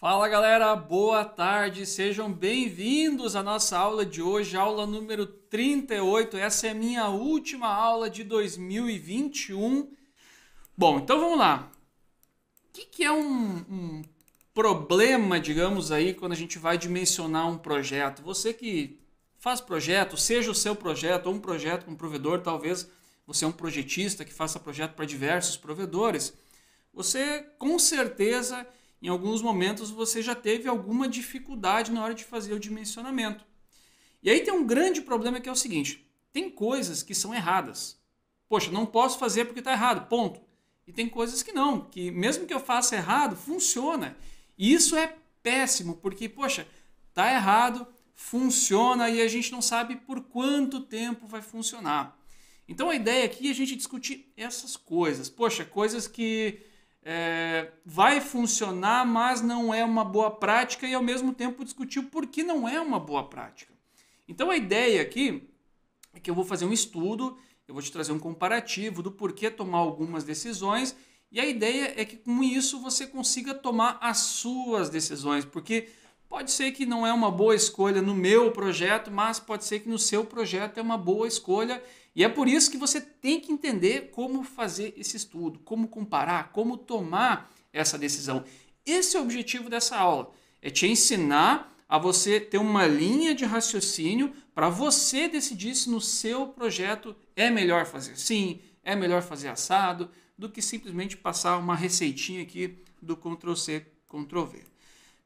Fala galera, boa tarde, sejam bem-vindos à nossa aula de hoje, aula número 38. Essa é minha última aula de 2021. Bom, então vamos lá. O que, que é um, um problema, digamos aí, quando a gente vai dimensionar um projeto? Você que faz projeto, seja o seu projeto ou um projeto com um provedor, talvez você é um projetista que faça projeto para diversos provedores, você com certeza em alguns momentos você já teve alguma dificuldade na hora de fazer o dimensionamento. E aí tem um grande problema que é o seguinte: tem coisas que são erradas. Poxa, não posso fazer porque está errado, ponto. E tem coisas que não, que mesmo que eu faça errado, funciona. E isso é péssimo, porque, poxa, está errado, funciona e a gente não sabe por quanto tempo vai funcionar. Então a ideia aqui é a gente discutir essas coisas. Poxa, coisas que é, vai funcionar, mas não é uma boa prática, e ao mesmo tempo discutir o porquê não é uma boa prática. Então a ideia aqui é que eu vou fazer um estudo, eu vou te trazer um comparativo do porquê tomar algumas decisões, e a ideia é que com isso você consiga tomar as suas decisões, porque Pode ser que não é uma boa escolha no meu projeto, mas pode ser que no seu projeto é uma boa escolha. E é por isso que você tem que entender como fazer esse estudo, como comparar, como tomar essa decisão. Esse é o objetivo dessa aula, é te ensinar a você ter uma linha de raciocínio para você decidir se no seu projeto é melhor fazer sim, é melhor fazer assado, do que simplesmente passar uma receitinha aqui do Ctrl C, Ctrl V.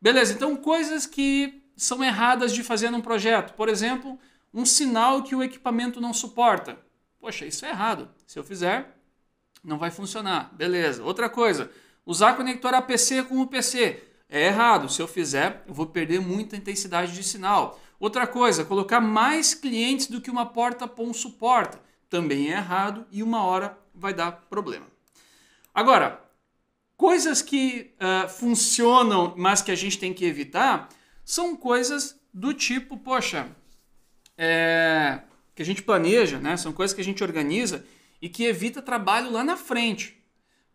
Beleza, então coisas que são erradas de fazer num projeto. Por exemplo, um sinal que o equipamento não suporta. Poxa, isso é errado. Se eu fizer, não vai funcionar. Beleza. Outra coisa, usar conector APC com o PC. É errado. Se eu fizer, eu vou perder muita intensidade de sinal. Outra coisa, colocar mais clientes do que uma porta PON suporta. Também é errado e uma hora vai dar problema. Agora, Coisas que uh, funcionam, mas que a gente tem que evitar, são coisas do tipo, poxa, é, que a gente planeja, né? São coisas que a gente organiza e que evita trabalho lá na frente.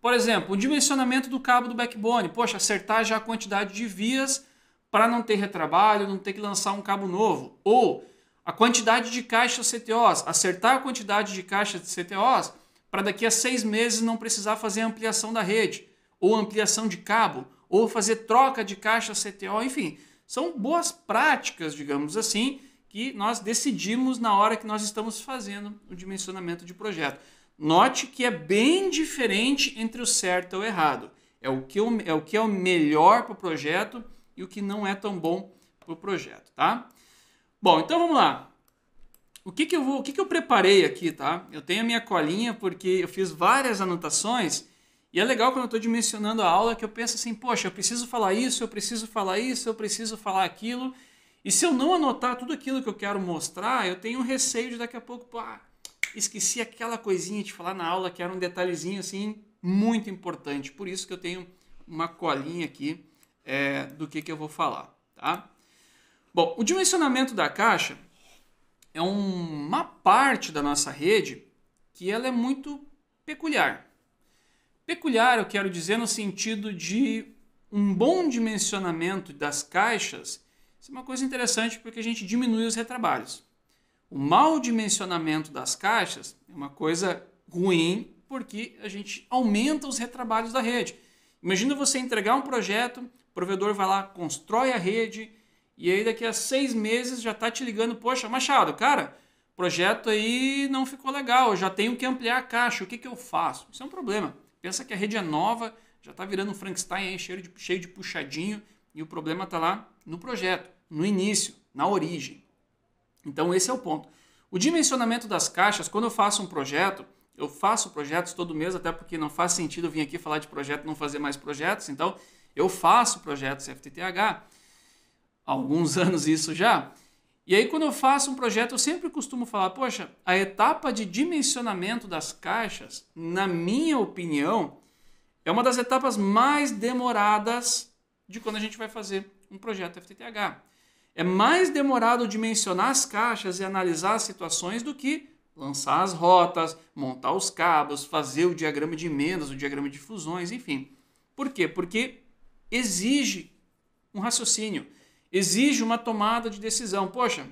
Por exemplo, o dimensionamento do cabo do backbone. Poxa, acertar já a quantidade de vias para não ter retrabalho, não ter que lançar um cabo novo. Ou a quantidade de caixas CTOs. Acertar a quantidade de caixas de CTOs para daqui a seis meses não precisar fazer ampliação da rede ou ampliação de cabo, ou fazer troca de caixa CTO, enfim, são boas práticas, digamos assim, que nós decidimos na hora que nós estamos fazendo o dimensionamento de projeto. Note que é bem diferente entre o certo e o errado. É o que, é, o, que é o melhor para o projeto e o que não é tão bom para o projeto, tá? Bom, então vamos lá. O que, que eu vou, o que, que eu preparei aqui, tá? Eu tenho a minha colinha porque eu fiz várias anotações e é legal quando eu estou dimensionando a aula que eu penso assim, poxa, eu preciso falar isso, eu preciso falar isso, eu preciso falar aquilo. E se eu não anotar tudo aquilo que eu quero mostrar, eu tenho um receio de daqui a pouco, pá, esqueci aquela coisinha de falar na aula que era um detalhezinho assim muito importante. Por isso que eu tenho uma colinha aqui é, do que, que eu vou falar, tá? Bom, o dimensionamento da caixa é uma parte da nossa rede que ela é muito peculiar. Peculiar, eu quero dizer, no sentido de um bom dimensionamento das caixas. Isso é uma coisa interessante porque a gente diminui os retrabalhos. O mau dimensionamento das caixas é uma coisa ruim porque a gente aumenta os retrabalhos da rede. Imagina você entregar um projeto, o provedor vai lá, constrói a rede, e aí daqui a seis meses já está te ligando, poxa, Machado, cara, projeto aí não ficou legal, já tenho que ampliar a caixa, o que, que eu faço? Isso é um problema. Pensa que a rede é nova, já está virando um Frankenstein aí, cheio de, cheio de puxadinho, e o problema está lá no projeto, no início, na origem. Então esse é o ponto. O dimensionamento das caixas, quando eu faço um projeto, eu faço projetos todo mês, até porque não faz sentido eu vir aqui falar de projeto e não fazer mais projetos, então eu faço projetos FTTH, há alguns anos isso já, e aí, quando eu faço um projeto, eu sempre costumo falar: poxa, a etapa de dimensionamento das caixas, na minha opinião, é uma das etapas mais demoradas de quando a gente vai fazer um projeto FTTH. É mais demorado dimensionar as caixas e analisar as situações do que lançar as rotas, montar os cabos, fazer o diagrama de emendas, o diagrama de fusões, enfim. Por quê? Porque exige um raciocínio exige uma tomada de decisão. Poxa,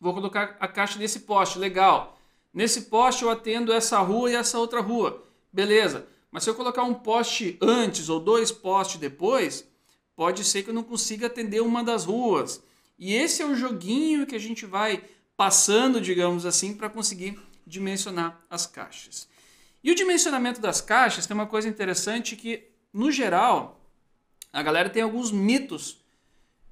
vou colocar a caixa nesse poste, legal. Nesse poste eu atendo essa rua e essa outra rua, beleza. Mas se eu colocar um poste antes ou dois postes depois, pode ser que eu não consiga atender uma das ruas. E esse é o joguinho que a gente vai passando, digamos assim, para conseguir dimensionar as caixas. E o dimensionamento das caixas tem uma coisa interessante que, no geral, a galera tem alguns mitos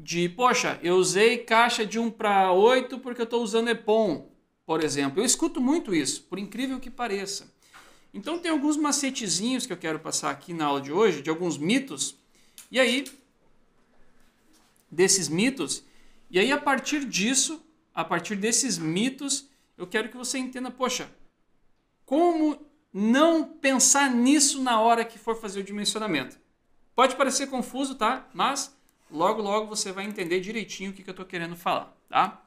de, poxa, eu usei caixa de 1 para 8 porque eu estou usando Epon, por exemplo. Eu escuto muito isso, por incrível que pareça. Então tem alguns macetezinhos que eu quero passar aqui na aula de hoje, de alguns mitos. E aí, desses mitos, e aí a partir disso, a partir desses mitos, eu quero que você entenda, poxa, como não pensar nisso na hora que for fazer o dimensionamento. Pode parecer confuso, tá? Mas Logo, logo você vai entender direitinho o que, que eu estou querendo falar, tá?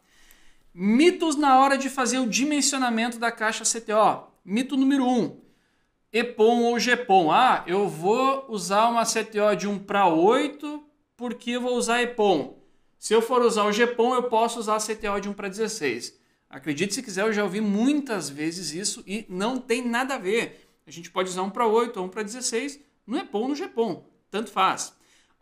Mitos na hora de fazer o dimensionamento da caixa CTO. Mito número 1, um, EPOM ou GPOM. Ah, eu vou usar uma CTO de 1 para 8 porque eu vou usar EPOM. Se eu for usar o GPOM, eu posso usar a CTO de 1 para 16. Acredite se quiser, eu já ouvi muitas vezes isso e não tem nada a ver. A gente pode usar 1 para 8 ou 1 para 16 no EPOM ou no GPOM, tanto faz.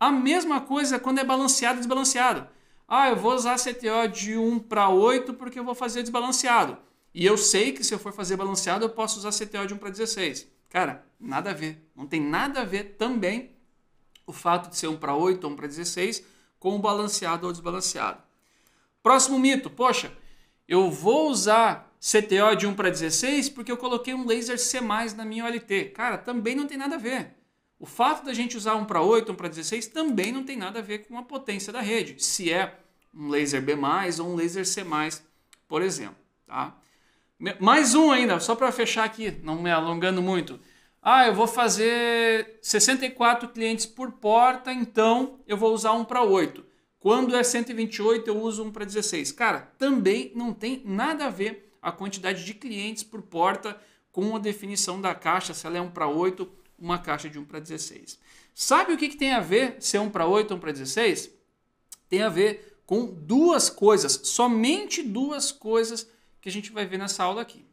A mesma coisa quando é balanceado e desbalanceado. Ah, eu vou usar CTO de 1 para 8 porque eu vou fazer desbalanceado. E eu sei que se eu for fazer balanceado, eu posso usar CTO de 1 para 16. Cara, nada a ver. Não tem nada a ver também o fato de ser 1 para 8 ou 1 para 16 com o balanceado ou desbalanceado. Próximo mito, poxa, eu vou usar CTO de 1 para 16 porque eu coloquei um laser C+, na minha OLT. Cara, também não tem nada a ver. O fato da gente usar um para 8, um para 16 também não tem nada a ver com a potência da rede, se é um laser B+, ou um laser C+, por exemplo. Tá? Mais um ainda, só para fechar aqui, não me alongando muito. Ah, eu vou fazer 64 clientes por porta, então eu vou usar um para 8. Quando é 128, eu uso um para 16. Cara, também não tem nada a ver a quantidade de clientes por porta com a definição da caixa, se ela é um para 8 uma caixa de 1 para 16. Sabe o que, que tem a ver ser 1 é para 8, 1 para 16? Tem a ver com duas coisas, somente duas coisas que a gente vai ver nessa aula aqui.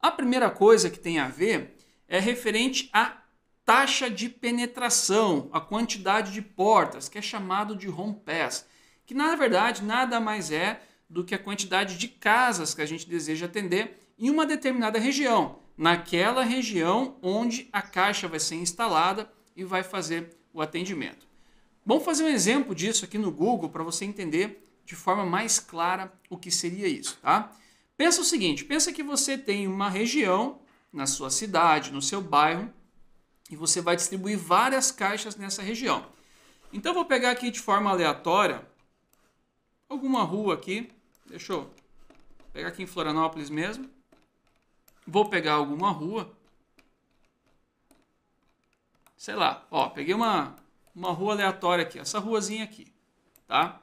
A primeira coisa que tem a ver é referente à taxa de penetração, a quantidade de portas, que é chamado de home pass, que na verdade nada mais é do que a quantidade de casas que a gente deseja atender em uma determinada região naquela região onde a caixa vai ser instalada e vai fazer o atendimento. Vamos fazer um exemplo disso aqui no Google para você entender de forma mais clara o que seria isso, tá? Pensa o seguinte, pensa que você tem uma região na sua cidade, no seu bairro, e você vai distribuir várias caixas nessa região. Então eu vou pegar aqui de forma aleatória alguma rua aqui, deixa eu pegar aqui em Florianópolis mesmo. Vou pegar alguma rua. Sei lá, ó, peguei uma, uma rua aleatória aqui, essa ruazinha aqui, tá?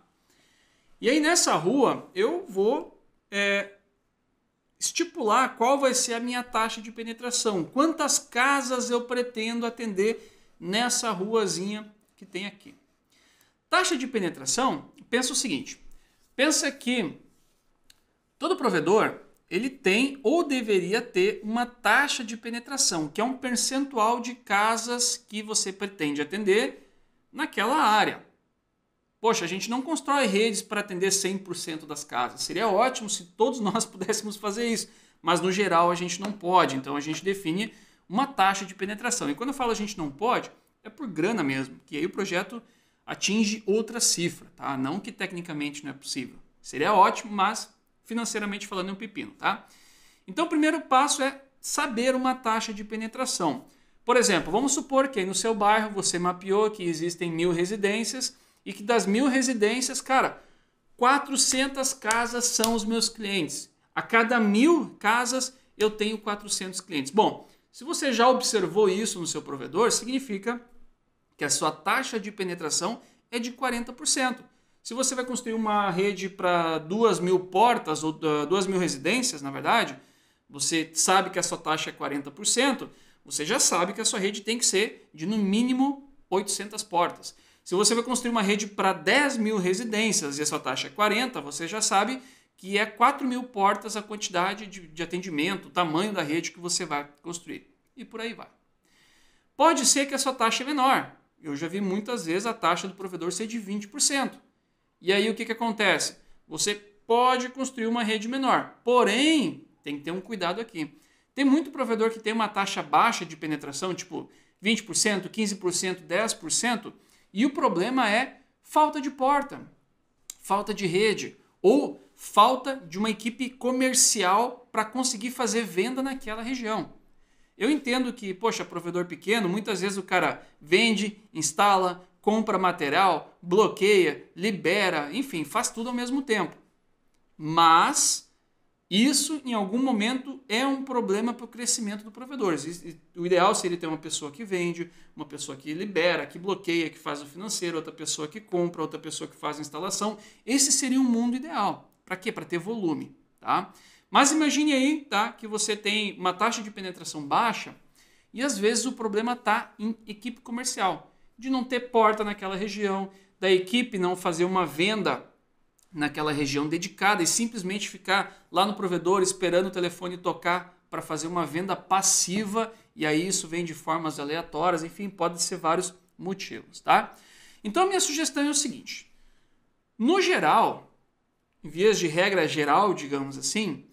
E aí nessa rua eu vou é, estipular qual vai ser a minha taxa de penetração, quantas casas eu pretendo atender nessa ruazinha que tem aqui. Taxa de penetração, pensa o seguinte, pensa que todo provedor ele tem ou deveria ter uma taxa de penetração, que é um percentual de casas que você pretende atender naquela área. Poxa, a gente não constrói redes para atender 100% das casas. Seria ótimo se todos nós pudéssemos fazer isso, mas no geral a gente não pode. Então a gente define uma taxa de penetração. E quando eu falo a gente não pode, é por grana mesmo, que aí o projeto atinge outra cifra, tá? Não que tecnicamente não é possível. Seria ótimo, mas financeiramente falando é um pepino, tá? Então o primeiro passo é saber uma taxa de penetração. Por exemplo, vamos supor que no seu bairro você mapeou que existem mil residências e que das mil residências, cara, 400 casas são os meus clientes. A cada mil casas eu tenho 400 clientes. Bom, se você já observou isso no seu provedor, significa que a sua taxa de penetração é de 40%. Se você vai construir uma rede para duas mil portas, ou ah, duas mil residências, na verdade, você sabe que a sua taxa é 40%, você já sabe que a sua rede tem que ser de no mínimo 800 portas. Se você vai construir uma rede para 10 mil residências e a sua taxa é 40, você já sabe que é 4 mil portas a quantidade de, de atendimento, o tamanho da rede que você vai construir. E por aí vai. Pode ser que a sua taxa é menor. Eu já vi muitas vezes a taxa do provedor ser de 20%. E aí o que, que acontece? Você pode construir uma rede menor, porém, tem que ter um cuidado aqui. Tem muito provedor que tem uma taxa baixa de penetração, tipo 20%, 15%, 10%, e o problema é falta de porta, falta de rede ou falta de uma equipe comercial para conseguir fazer venda naquela região. Eu entendo que, poxa, provedor pequeno, muitas vezes o cara vende, instala, compra material, bloqueia, libera, enfim, faz tudo ao mesmo tempo. Mas isso, em algum momento, é um problema para o crescimento do provedor. O ideal seria ter uma pessoa que vende, uma pessoa que libera, que bloqueia, que faz o financeiro, outra pessoa que compra, outra pessoa que faz a instalação. Esse seria um mundo ideal. Para quê? Para ter volume. Tá? Mas imagine aí tá, que você tem uma taxa de penetração baixa e às vezes o problema está em equipe comercial de não ter porta naquela região, da equipe não fazer uma venda naquela região dedicada e simplesmente ficar lá no provedor esperando o telefone tocar para fazer uma venda passiva e aí isso vem de formas aleatórias, enfim, pode ser vários motivos, tá? Então minha sugestão é o seguinte: no geral, em vias de regra geral, digamos assim,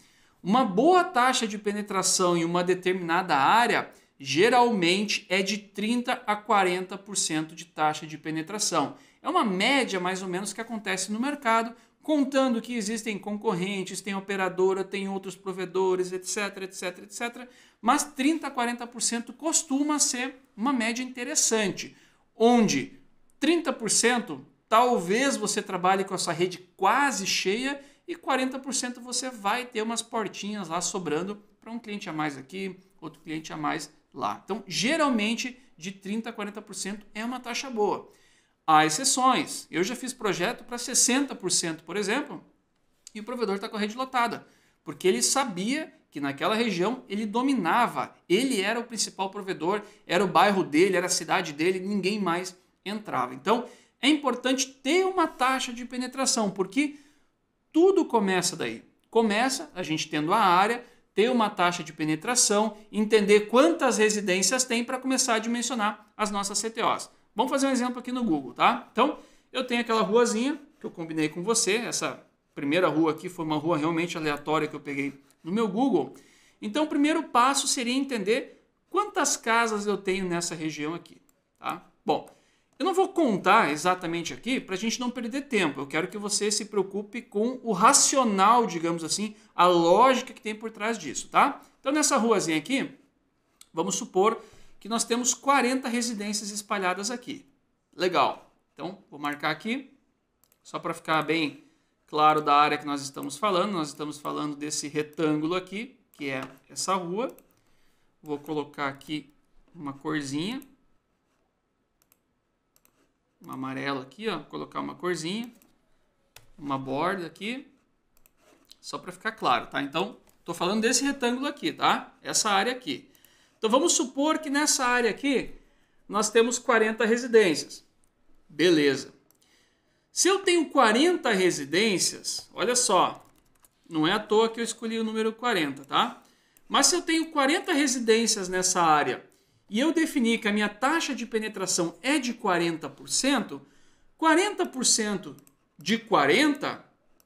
uma boa taxa de penetração em uma determinada área geralmente é de 30 a 40% de taxa de penetração. É uma média mais ou menos que acontece no mercado, contando que existem concorrentes, tem operadora, tem outros provedores, etc, etc, etc. Mas 30 a 40% costuma ser uma média interessante, onde 30% talvez você trabalhe com essa rede quase cheia e 40% você vai ter umas portinhas lá sobrando para um cliente a mais aqui, outro cliente a mais lá. Então, geralmente, de 30% a 40% é uma taxa boa. Há exceções. Eu já fiz projeto para 60%, por exemplo, e o provedor está com a rede lotada, porque ele sabia que naquela região ele dominava, ele era o principal provedor, era o bairro dele, era a cidade dele, ninguém mais entrava. Então, é importante ter uma taxa de penetração, porque tudo começa daí. Começa a gente tendo a área, ter uma taxa de penetração, entender quantas residências tem para começar a dimensionar as nossas CTOs. Vamos fazer um exemplo aqui no Google, tá? Então, eu tenho aquela ruazinha que eu combinei com você, essa primeira rua aqui foi uma rua realmente aleatória que eu peguei no meu Google. Então, o primeiro passo seria entender quantas casas eu tenho nessa região aqui, tá? Bom, eu não vou contar exatamente aqui para a gente não perder tempo. Eu quero que você se preocupe com o racional, digamos assim, a lógica que tem por trás disso, tá? Então nessa ruazinha aqui, vamos supor que nós temos 40 residências espalhadas aqui. Legal. Então vou marcar aqui, só para ficar bem claro da área que nós estamos falando. Nós estamos falando desse retângulo aqui, que é essa rua. Vou colocar aqui uma corzinha um amarelo aqui, ó, colocar uma corzinha, uma borda aqui, só para ficar claro, tá? Então, estou falando desse retângulo aqui, tá? Essa área aqui. Então, vamos supor que nessa área aqui nós temos 40 residências. Beleza. Se eu tenho 40 residências, olha só, não é à toa que eu escolhi o número 40, tá? Mas se eu tenho 40 residências nessa área e eu definir que a minha taxa de penetração é de 40%, 40% de 40,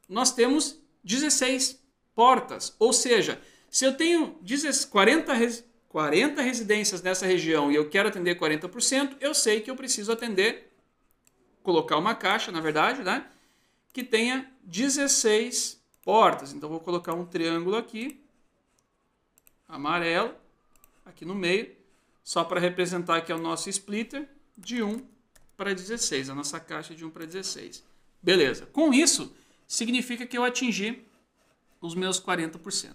nós temos 16 portas. Ou seja, se eu tenho 40, 40 residências nessa região e eu quero atender 40%, eu sei que eu preciso atender, colocar uma caixa, na verdade, né? Que tenha 16 portas. Então, vou colocar um triângulo aqui, amarelo, aqui no meio só para representar que é o nosso splitter de 1 para 16, a nossa caixa de 1 para 16. Beleza. Com isso, significa que eu atingi os meus 40%.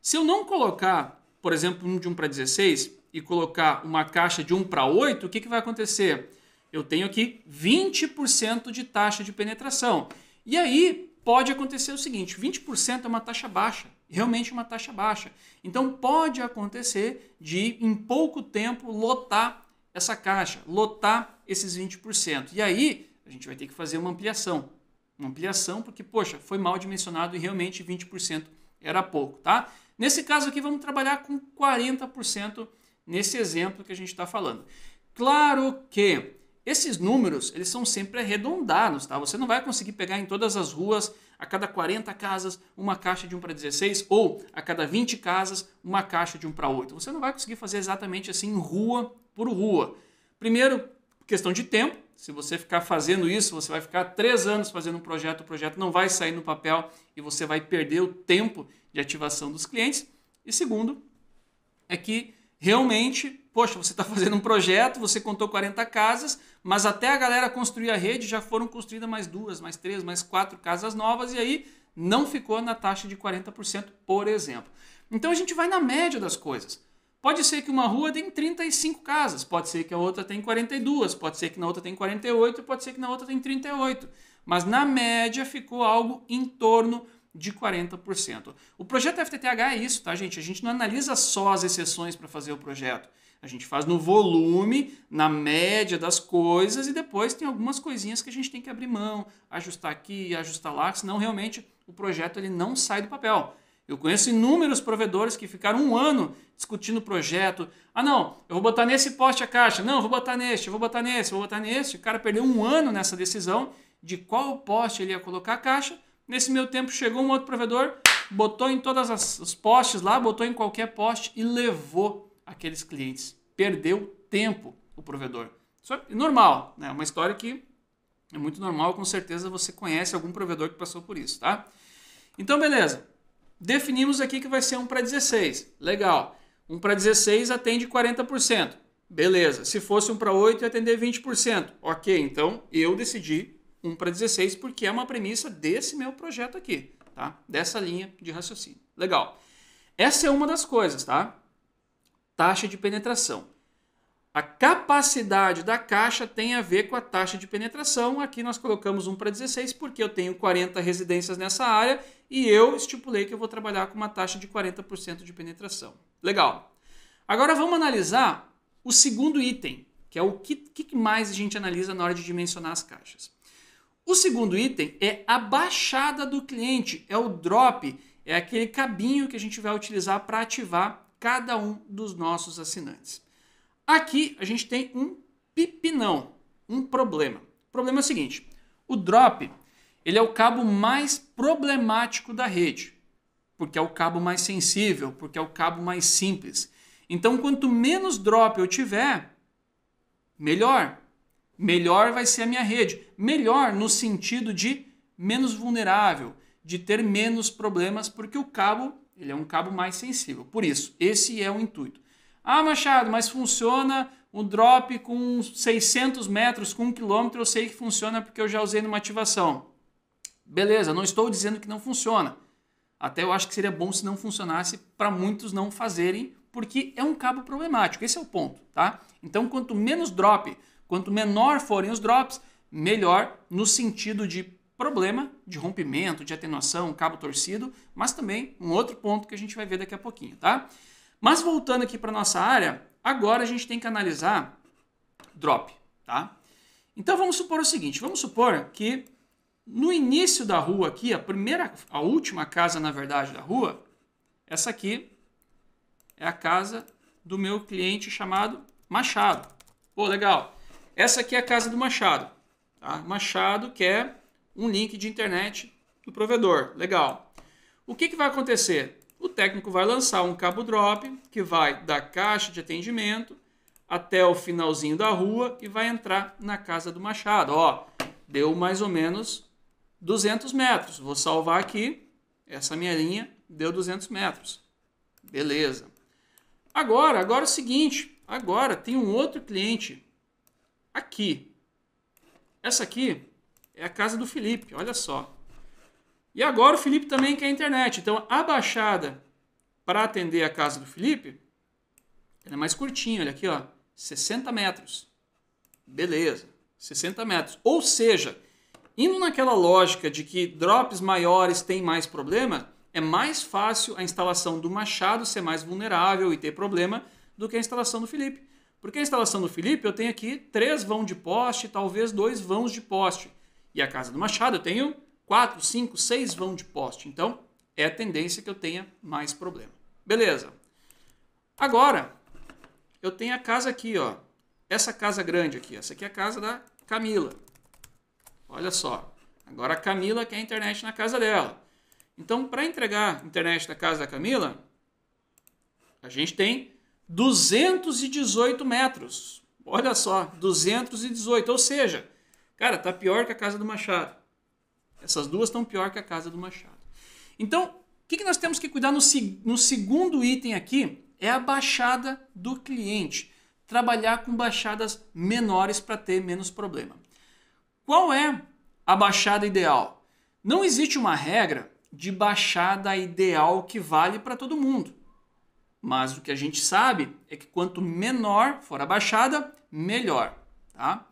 Se eu não colocar, por exemplo, um de 1 para 16 e colocar uma caixa de 1 para 8, o que, que vai acontecer? Eu tenho aqui 20% de taxa de penetração. E aí pode acontecer o seguinte: 20% é uma taxa baixa realmente uma taxa baixa. Então pode acontecer de em pouco tempo lotar essa caixa, lotar esses 20%. E aí a gente vai ter que fazer uma ampliação. Uma ampliação porque, poxa, foi mal dimensionado e realmente 20% era pouco, tá? Nesse caso aqui vamos trabalhar com 40% nesse exemplo que a gente está falando. Claro que esses números, eles são sempre arredondados, tá? Você não vai conseguir pegar em todas as ruas a cada 40 casas, uma caixa de 1 para 16, ou a cada 20 casas, uma caixa de 1 para 8. Você não vai conseguir fazer exatamente assim rua por rua. Primeiro, questão de tempo. Se você ficar fazendo isso, você vai ficar três anos fazendo um projeto, o projeto não vai sair no papel e você vai perder o tempo de ativação dos clientes. E segundo, é que realmente, poxa, você está fazendo um projeto, você contou 40 casas, mas até a galera construir a rede, já foram construídas mais duas, mais três, mais quatro casas novas, e aí não ficou na taxa de 40%, por exemplo. Então a gente vai na média das coisas. Pode ser que uma rua tem 35 casas, pode ser que a outra tem 42, pode ser que na outra tem 48, pode ser que na outra tem 38. Mas na média ficou algo em torno de 40%. O projeto FTTH é isso, tá, gente? A gente não analisa só as exceções para fazer o projeto. A gente faz no volume, na média das coisas e depois tem algumas coisinhas que a gente tem que abrir mão, ajustar aqui, ajustar lá, senão realmente o projeto ele não sai do papel. Eu conheço inúmeros provedores que ficaram um ano discutindo o projeto. Ah, não, eu vou botar nesse poste a caixa. Não, eu vou botar neste, eu vou botar nesse, eu vou botar nesse O cara perdeu um ano nessa decisão de qual poste ele ia colocar a caixa. Nesse meu tempo chegou um outro provedor, botou em todos os postes lá, botou em qualquer poste e levou aqueles clientes. Perdeu tempo o provedor. Isso é normal, né? É uma história que é muito normal, com certeza você conhece algum provedor que passou por isso, tá? Então, beleza. Definimos aqui que vai ser um para 16. Legal. Um para 16 atende 40%. Beleza. Se fosse um para 8, ia atender 20%. Ok, então eu decidi um para 16 porque é uma premissa desse meu projeto aqui, tá? Dessa linha de raciocínio. Legal. Essa é uma das coisas, tá? taxa de penetração. A capacidade da caixa tem a ver com a taxa de penetração. Aqui nós colocamos 1 para 16 porque eu tenho 40 residências nessa área e eu estipulei que eu vou trabalhar com uma taxa de 40% de penetração. Legal. Agora vamos analisar o segundo item, que é o que, que mais a gente analisa na hora de dimensionar as caixas. O segundo item é a baixada do cliente, é o drop, é aquele cabinho que a gente vai utilizar para ativar cada um dos nossos assinantes. Aqui a gente tem um pipinão, um problema. O problema é o seguinte: o drop ele é o cabo mais problemático da rede, porque é o cabo mais sensível, porque é o cabo mais simples. Então, quanto menos drop eu tiver, melhor. Melhor vai ser a minha rede. Melhor no sentido de menos vulnerável, de ter menos problemas, porque o cabo ele é um cabo mais sensível. Por isso, esse é o intuito. Ah, Machado, mas funciona o drop com 600 metros, com 1 km, eu sei que funciona porque eu já usei numa ativação. Beleza, não estou dizendo que não funciona. Até eu acho que seria bom se não funcionasse para muitos não fazerem, porque é um cabo problemático. Esse é o ponto, tá? Então, quanto menos drop, quanto menor forem os drops, melhor no sentido de problema de rompimento, de atenuação, cabo torcido, mas também um outro ponto que a gente vai ver daqui a pouquinho, tá? Mas voltando aqui para nossa área, agora a gente tem que analisar drop, tá? Então vamos supor o seguinte, vamos supor que no início da rua aqui, a primeira, a última casa na verdade da rua, essa aqui é a casa do meu cliente chamado Machado. Pô, legal. Essa aqui é a casa do Machado. Tá? Machado quer um link de internet do provedor. Legal. O que, que vai acontecer? O técnico vai lançar um cabo drop que vai da caixa de atendimento até o finalzinho da rua e vai entrar na casa do Machado. Ó, deu mais ou menos 200 metros. Vou salvar aqui. Essa minha linha deu 200 metros. Beleza. Agora, agora é o seguinte. Agora tem um outro cliente aqui. Essa aqui é a casa do Felipe, olha só. E agora o Felipe também quer internet. Então a baixada para atender a casa do Felipe é mais curtinha, olha aqui, ó, 60 metros. Beleza, 60 metros. Ou seja, indo naquela lógica de que drops maiores têm mais problema, é mais fácil a instalação do Machado ser mais vulnerável e ter problema do que a instalação do Felipe. Porque a instalação do Felipe eu tenho aqui três vão de poste, talvez dois vãos de poste. E a casa do Machado eu tenho 4, 5, 6 vão de poste. Então, é a tendência que eu tenha mais problema. Beleza. Agora, eu tenho a casa aqui, ó. Essa casa grande aqui, essa aqui é a casa da Camila. Olha só. Agora a Camila quer internet na casa dela. Então, para entregar internet na casa da Camila, a gente tem 218 metros. Olha só, 218, ou seja, Cara, tá pior que a casa do Machado. Essas duas estão pior que a casa do Machado. Então, o que, que nós temos que cuidar no, no segundo item aqui? É a baixada do cliente. Trabalhar com baixadas menores para ter menos problema. Qual é a baixada ideal? Não existe uma regra de baixada ideal que vale para todo mundo. Mas o que a gente sabe é que quanto menor for a baixada, melhor, tá?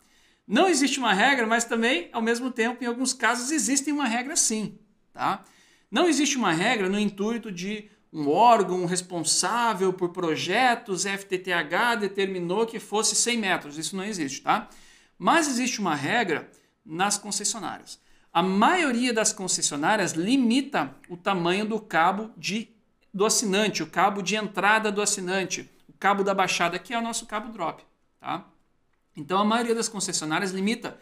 não existe uma regra, mas também, ao mesmo tempo, em alguns casos, existe uma regra sim. Tá? Não existe uma regra no intuito de um órgão responsável por projetos FTTH determinou que fosse 100 metros. Isso não existe, tá? Mas existe uma regra nas concessionárias. A maioria das concessionárias limita o tamanho do cabo de, do assinante, o cabo de entrada do assinante, o cabo da baixada, que é o nosso cabo drop, tá? Então a maioria das concessionárias limita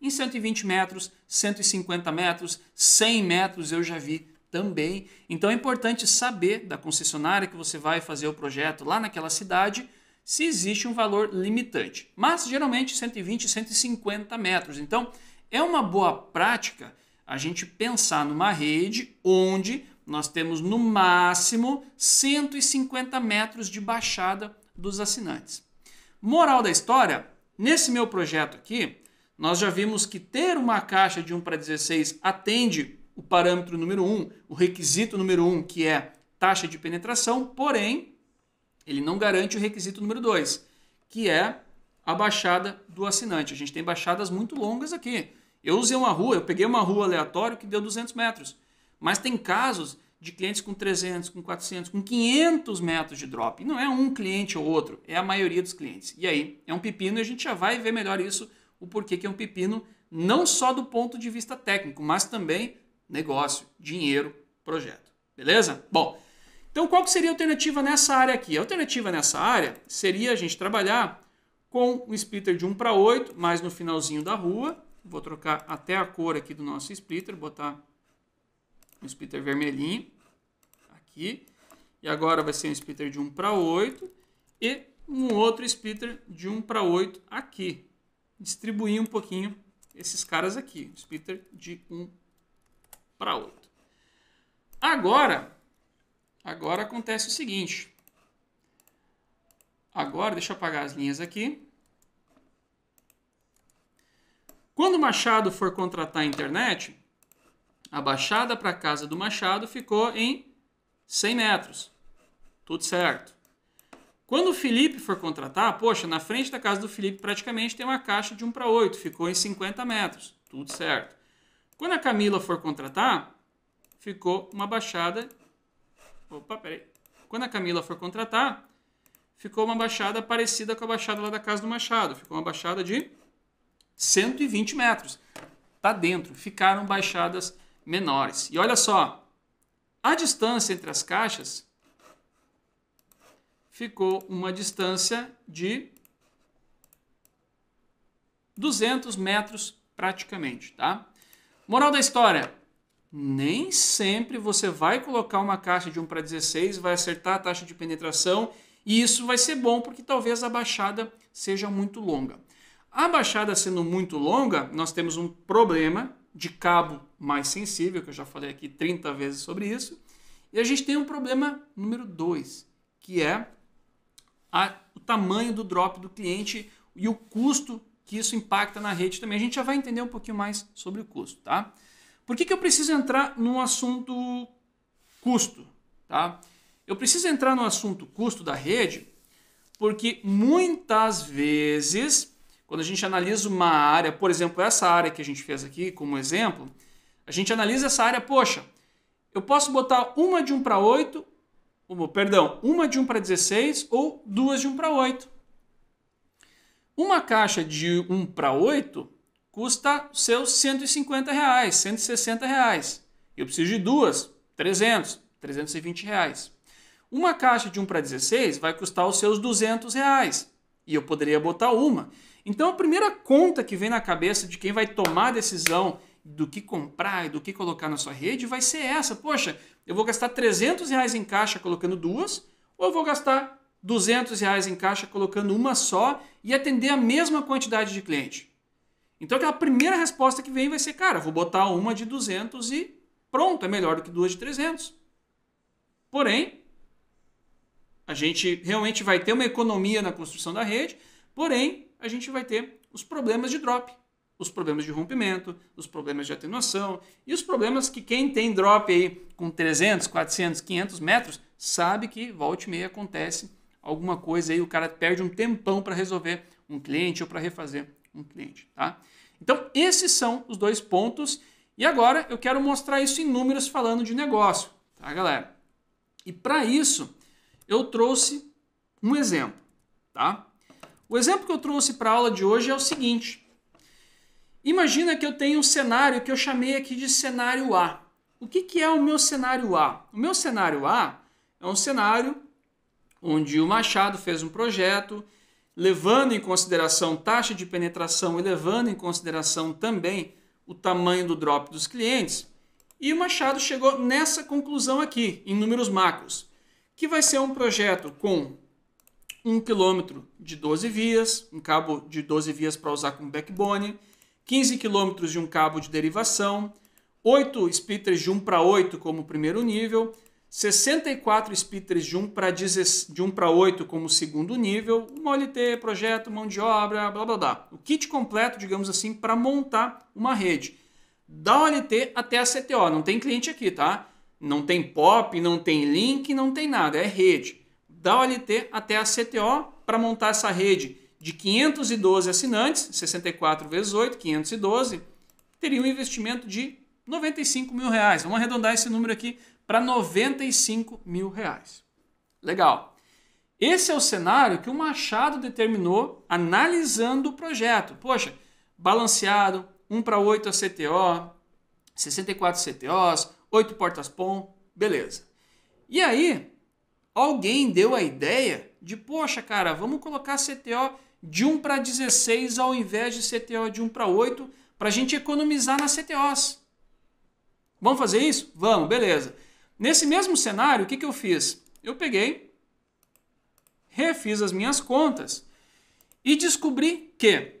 em 120 metros, 150 metros, 100 metros eu já vi também. Então é importante saber da concessionária que você vai fazer o projeto lá naquela cidade se existe um valor limitante. Mas geralmente 120, 150 metros. Então é uma boa prática a gente pensar numa rede onde nós temos no máximo 150 metros de baixada dos assinantes. Moral da história: Nesse meu projeto aqui, nós já vimos que ter uma caixa de 1 para 16 atende o parâmetro número 1, o requisito número 1, que é taxa de penetração, porém, ele não garante o requisito número 2, que é a baixada do assinante. A gente tem baixadas muito longas aqui. Eu usei uma rua, eu peguei uma rua aleatória que deu 200 metros. Mas tem casos de clientes com 300, com 400, com 500 metros de drop. Não é um cliente ou outro, é a maioria dos clientes. E aí é um pepino e a gente já vai ver melhor isso, o porquê que é um pepino, não só do ponto de vista técnico, mas também negócio, dinheiro, projeto. Beleza? Bom, então qual que seria a alternativa nessa área aqui? A alternativa nessa área seria a gente trabalhar com um splitter de 1 para 8, mais no finalzinho da rua. Vou trocar até a cor aqui do nosso splitter, botar um splitter vermelhinho aqui. E agora vai ser um splitter de 1 para 8 e um outro splitter de 1 para 8 aqui. Distribuir um pouquinho esses caras aqui, um splitter de 1 para 8. Agora, agora acontece o seguinte. Agora, deixa eu apagar as linhas aqui. Quando o Machado for contratar a internet, a baixada para a casa do Machado ficou em 100 metros. Tudo certo. Quando o Felipe for contratar, poxa, na frente da casa do Felipe praticamente tem uma caixa de 1 para 8, ficou em 50 metros. Tudo certo. Quando a Camila for contratar, ficou uma baixada. Opa, peraí. Quando a Camila for contratar, ficou uma baixada parecida com a baixada lá da casa do Machado. Ficou uma baixada de 120 metros. Tá dentro. Ficaram baixadas menores. E olha só, a distância entre as caixas ficou uma distância de 200 metros praticamente, tá? Moral da história, nem sempre você vai colocar uma caixa de 1 para 16, vai acertar a taxa de penetração e isso vai ser bom porque talvez a baixada seja muito longa. A baixada sendo muito longa, nós temos um problema de cabo mais sensível, que eu já falei aqui 30 vezes sobre isso. E a gente tem um problema número 2, que é a, o tamanho do drop do cliente e o custo que isso impacta na rede também. A gente já vai entender um pouquinho mais sobre o custo, tá? Por que, que eu preciso entrar no assunto custo, tá? Eu preciso entrar no assunto custo da rede porque muitas vezes, quando a gente analisa uma área, por exemplo, essa área que a gente fez aqui como exemplo, gente analisa essa área, poxa, eu posso botar uma de 1 para 8, uma, perdão, uma de 1 para 16 ou duas de 1 para 8. Uma caixa de 1 para 8 custa seus 150 reais, 160 reais. Eu preciso de duas, 300, 320 reais. Uma caixa de 1 para 16 vai custar os seus 200 reais. E eu poderia botar uma. Então a primeira conta que vem na cabeça de quem vai tomar a decisão do que comprar e do que colocar na sua rede vai ser essa. Poxa, eu vou gastar 300 reais em caixa colocando duas, ou eu vou gastar 200 reais em caixa colocando uma só e atender a mesma quantidade de cliente. Então aquela primeira resposta que vem vai ser, cara, vou botar uma de 200 e pronto, é melhor do que duas de 300. Porém, a gente realmente vai ter uma economia na construção da rede, porém a gente vai ter os problemas de drop os problemas de rompimento, os problemas de atenuação e os problemas que quem tem drop aí com 300, 400, 500 metros sabe que volta e meia acontece alguma coisa aí, o cara perde um tempão para resolver um cliente ou para refazer um cliente, tá? Então, esses são os dois pontos e agora eu quero mostrar isso em números falando de negócio, tá, galera? E para isso, eu trouxe um exemplo, tá? O exemplo que eu trouxe para a aula de hoje é o seguinte: Imagina que eu tenho um cenário que eu chamei aqui de cenário A. O que, que é o meu cenário A? O meu cenário A é um cenário onde o Machado fez um projeto levando em consideração taxa de penetração e levando em consideração também o tamanho do drop dos clientes. E o Machado chegou nessa conclusão aqui, em números macros, que vai ser um projeto com 1 quilômetro de 12 vias, um cabo de 12 vias para usar como backbone, 15 km de um cabo de derivação, 8 splitters de 1 para 8 como primeiro nível, 64 splitters de 1 para 8 como segundo nível, uma OLT, projeto, mão de obra, blá blá blá. O kit completo, digamos assim, para montar uma rede. Da OLT até a CTO, não tem cliente aqui, tá? Não tem POP, não tem link, não tem nada, é rede. Da OLT até a CTO para montar essa rede de 512 assinantes, 64 vezes 8, 512, teria um investimento de 95 mil reais. Vamos arredondar esse número aqui para 95 mil reais. Legal. Esse é o cenário que o Machado determinou analisando o projeto. Poxa, balanceado, 1 para 8 a CTO, 64 CTOs, 8 portas POM, beleza. E aí, alguém deu a ideia de, poxa, cara, vamos colocar CTO de 1 para 16 ao invés de CTO de 1 para 8, para a gente economizar nas CTOs. Vamos fazer isso? Vamos, beleza. Nesse mesmo cenário, o que, que eu fiz? Eu peguei, refiz as minhas contas e descobri que,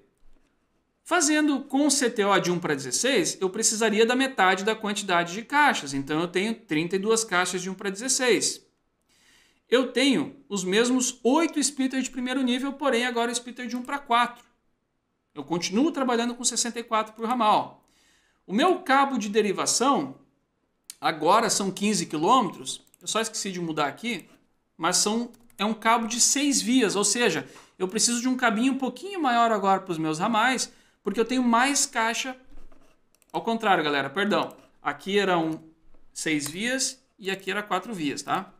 fazendo com CTO de 1 para 16, eu precisaria da metade da quantidade de caixas. Então eu tenho 32 caixas de 1 para 16 eu tenho os mesmos oito splitters de primeiro nível, porém agora é splitter de 1 para 4. Eu continuo trabalhando com 64 por ramal. O meu cabo de derivação, agora são 15 quilômetros, eu só esqueci de mudar aqui, mas são, é um cabo de 6 vias, ou seja, eu preciso de um cabinho um pouquinho maior agora para os meus ramais, porque eu tenho mais caixa. Ao contrário, galera, perdão. Aqui eram 6 vias e aqui era 4 vias, tá?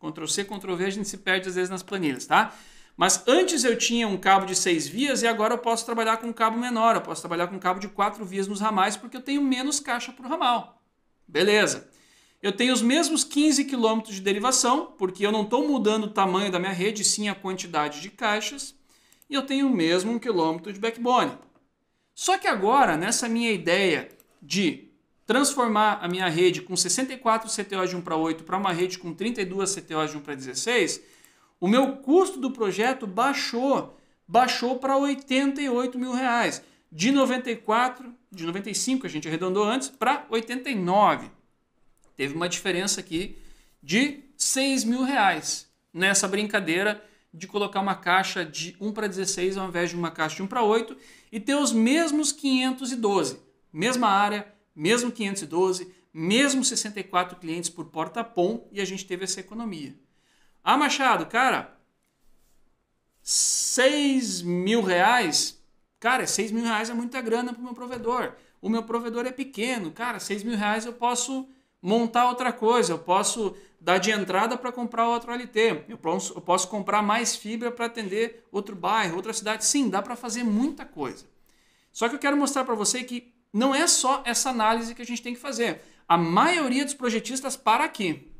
Ctrl-C, Ctrl-V, a gente se perde às vezes nas planilhas, tá? Mas antes eu tinha um cabo de seis vias e agora eu posso trabalhar com um cabo menor, eu posso trabalhar com um cabo de quatro vias nos ramais porque eu tenho menos caixa para o ramal. Beleza. Eu tenho os mesmos 15 km de derivação, porque eu não estou mudando o tamanho da minha rede, sim a quantidade de caixas, e eu tenho o mesmo quilômetro de backbone. Só que agora, nessa minha ideia de transformar a minha rede com 64 CTOs de 1 para 8 para uma rede com 32 CTOs de 1 para 16, o meu custo do projeto baixou, baixou para 88 mil reais, de 94, de 95 a gente arredondou antes para 89. Teve uma diferença aqui de 6 mil reais nessa brincadeira de colocar uma caixa de 1 para 16 ao invés de uma caixa de 1 para 8 e ter os mesmos 512, mesma área, mesmo 512, mesmo 64 clientes por porta-pom e a gente teve essa economia. Ah, Machado, cara, 6 mil reais, cara, 6 mil reais é muita grana para o meu provedor. O meu provedor é pequeno, cara, 6 mil reais eu posso montar outra coisa, eu posso dar de entrada para comprar outro LT, eu posso, eu posso comprar mais fibra para atender outro bairro, outra cidade. Sim, dá para fazer muita coisa. Só que eu quero mostrar para você que não é só essa análise que a gente tem que fazer. A maioria dos projetistas para aqui.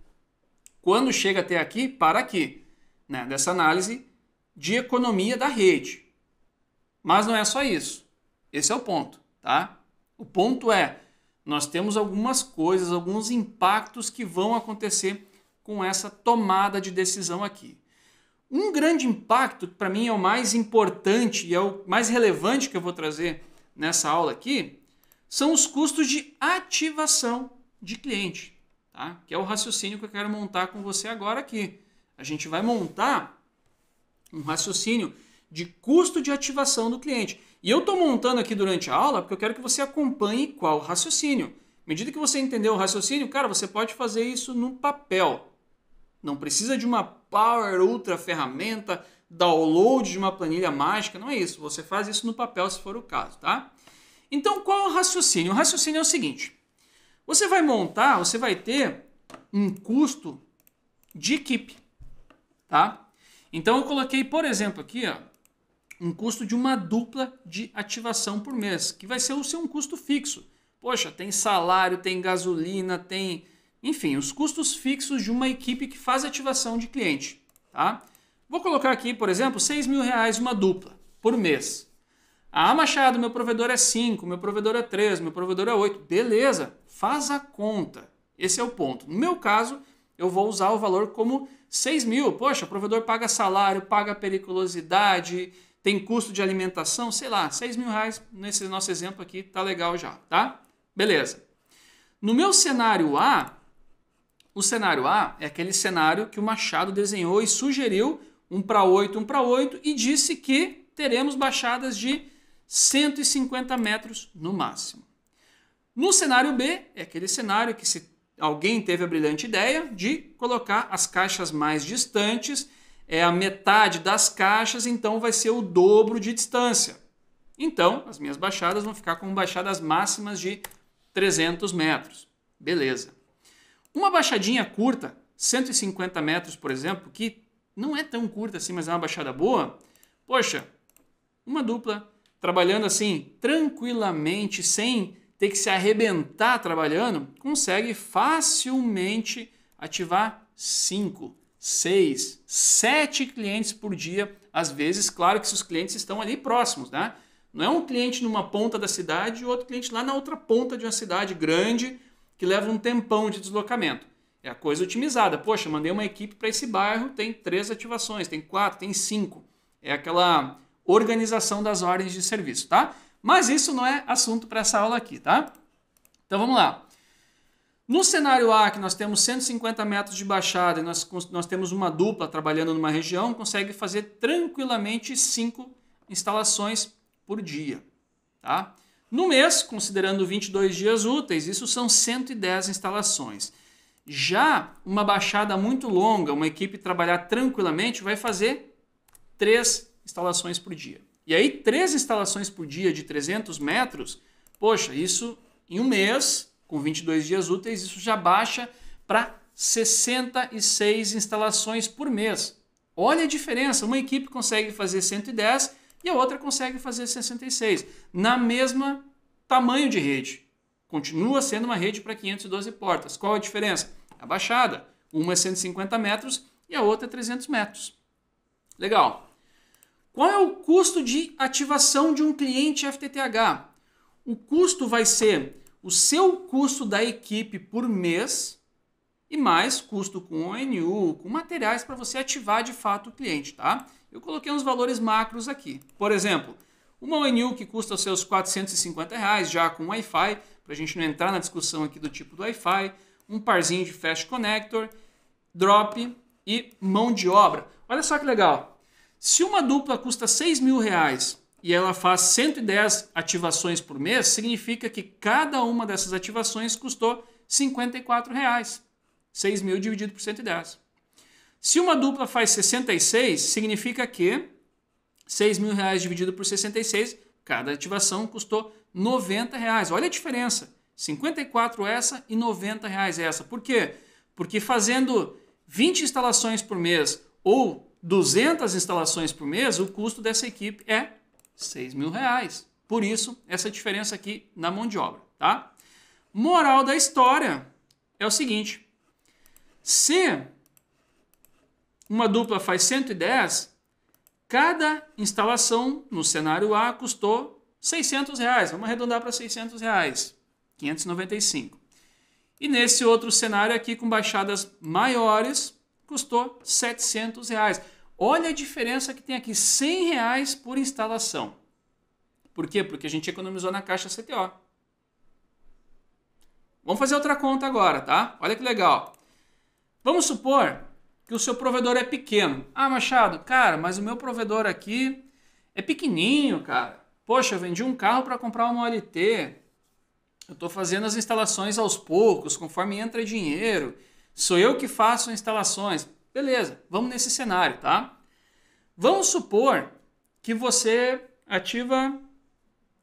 Quando chega até aqui, para aqui. Né? Dessa análise de economia da rede. Mas não é só isso. Esse é o ponto, tá? O ponto é, nós temos algumas coisas, alguns impactos que vão acontecer com essa tomada de decisão aqui. Um grande impacto, para mim, é o mais importante e é o mais relevante que eu vou trazer nessa aula aqui, são os custos de ativação de cliente, tá? que é o raciocínio que eu quero montar com você agora aqui. A gente vai montar um raciocínio de custo de ativação do cliente. E eu estou montando aqui durante a aula porque eu quero que você acompanhe qual raciocínio. À medida que você entender o raciocínio, cara, você pode fazer isso no papel. Não precisa de uma power ultra ferramenta, download de uma planilha mágica, não é isso. Você faz isso no papel se for o caso, tá? Então, qual é o raciocínio? O raciocínio é o seguinte: você vai montar, você vai ter um custo de equipe, tá? Então eu coloquei, por exemplo, aqui, ó, um custo de uma dupla de ativação por mês, que vai ser o seu um custo fixo. Poxa, tem salário, tem gasolina, tem, enfim, os custos fixos de uma equipe que faz ativação de cliente, tá? Vou colocar aqui, por exemplo, 6 mil reais uma dupla por mês. Ah, Machado, meu provedor é 5, meu provedor é 3, meu provedor é 8. Beleza, faz a conta. Esse é o ponto. No meu caso, eu vou usar o valor como 6 mil. Poxa, o provedor paga salário, paga periculosidade, tem custo de alimentação, sei lá, 6 mil reais nesse nosso exemplo aqui, tá legal já, tá? Beleza. No meu cenário A, o cenário A é aquele cenário que o Machado desenhou e sugeriu um para 8, um para 8 e disse que teremos baixadas de 150 metros no máximo. No cenário B, é aquele cenário que se alguém teve a brilhante ideia de colocar as caixas mais distantes, é a metade das caixas, então vai ser o dobro de distância. Então, as minhas baixadas vão ficar com baixadas máximas de 300 metros. Beleza. Uma baixadinha curta, 150 metros, por exemplo, que não é tão curta assim, mas é uma baixada boa. Poxa, uma dupla trabalhando assim tranquilamente, sem ter que se arrebentar trabalhando, consegue facilmente ativar 5, 6, 7 clientes por dia. Às vezes, claro que seus clientes estão ali próximos, né? Não é um cliente numa ponta da cidade e outro cliente lá na outra ponta de uma cidade grande que leva um tempão de deslocamento. É a coisa otimizada. Poxa, mandei uma equipe para esse bairro, tem três ativações, tem quatro, tem cinco. É aquela organização das ordens de serviço, tá? Mas isso não é assunto para essa aula aqui, tá? Então vamos lá. No cenário A, que nós temos 150 metros de baixada e nós, nós temos uma dupla trabalhando numa região, consegue fazer tranquilamente 5 instalações por dia. Tá? No mês, considerando 22 dias úteis, isso são 110 instalações. Já uma baixada muito longa, uma equipe trabalhar tranquilamente, vai fazer 3 instalações por dia. E aí, três instalações por dia de 300 metros, poxa, isso em um mês, com 22 dias úteis, isso já baixa para 66 instalações por mês. Olha a diferença, uma equipe consegue fazer 110 e a outra consegue fazer 66, na mesma tamanho de rede. Continua sendo uma rede para 512 portas. Qual a diferença? A baixada. Uma é 150 metros e a outra é 300 metros. Legal. Qual é o custo de ativação de um cliente FTTH? O custo vai ser o seu custo da equipe por mês e mais custo com ONU, com materiais para você ativar de fato o cliente, tá? Eu coloquei uns valores macros aqui. Por exemplo, uma ONU que custa os seus 450 reais já com Wi-Fi, para a gente não entrar na discussão aqui do tipo do Wi-Fi, um parzinho de Fast Connector, drop e mão de obra. Olha só que legal. Se uma dupla custa 6 mil reais e ela faz 110 ativações por mês, significa que cada uma dessas ativações custou 54 reais. 6 mil dividido por 110. Se uma dupla faz 66, significa que 6 mil reais dividido por 66, cada ativação custou 90 reais. Olha a diferença. 54 essa e 90 reais essa. Por quê? Porque fazendo 20 instalações por mês ou 200 instalações por mês, o custo dessa equipe é 6 mil reais. Por isso, essa diferença aqui na mão de obra, tá? Moral da história é o seguinte, se uma dupla faz 110, cada instalação no cenário A custou 600 reais, vamos arredondar para 600 reais, 595. E nesse outro cenário aqui com baixadas maiores, custou 700 reais. Olha a diferença que tem aqui, 100 reais por instalação. Por quê? Porque a gente economizou na caixa CTO. Vamos fazer outra conta agora, tá? Olha que legal. Vamos supor que o seu provedor é pequeno. Ah, Machado, cara, mas o meu provedor aqui é pequenininho, cara. Poxa, eu vendi um carro para comprar uma OLT. Eu estou fazendo as instalações aos poucos, conforme entra dinheiro sou eu que faço instalações. Beleza, vamos nesse cenário, tá? Vamos supor que você ativa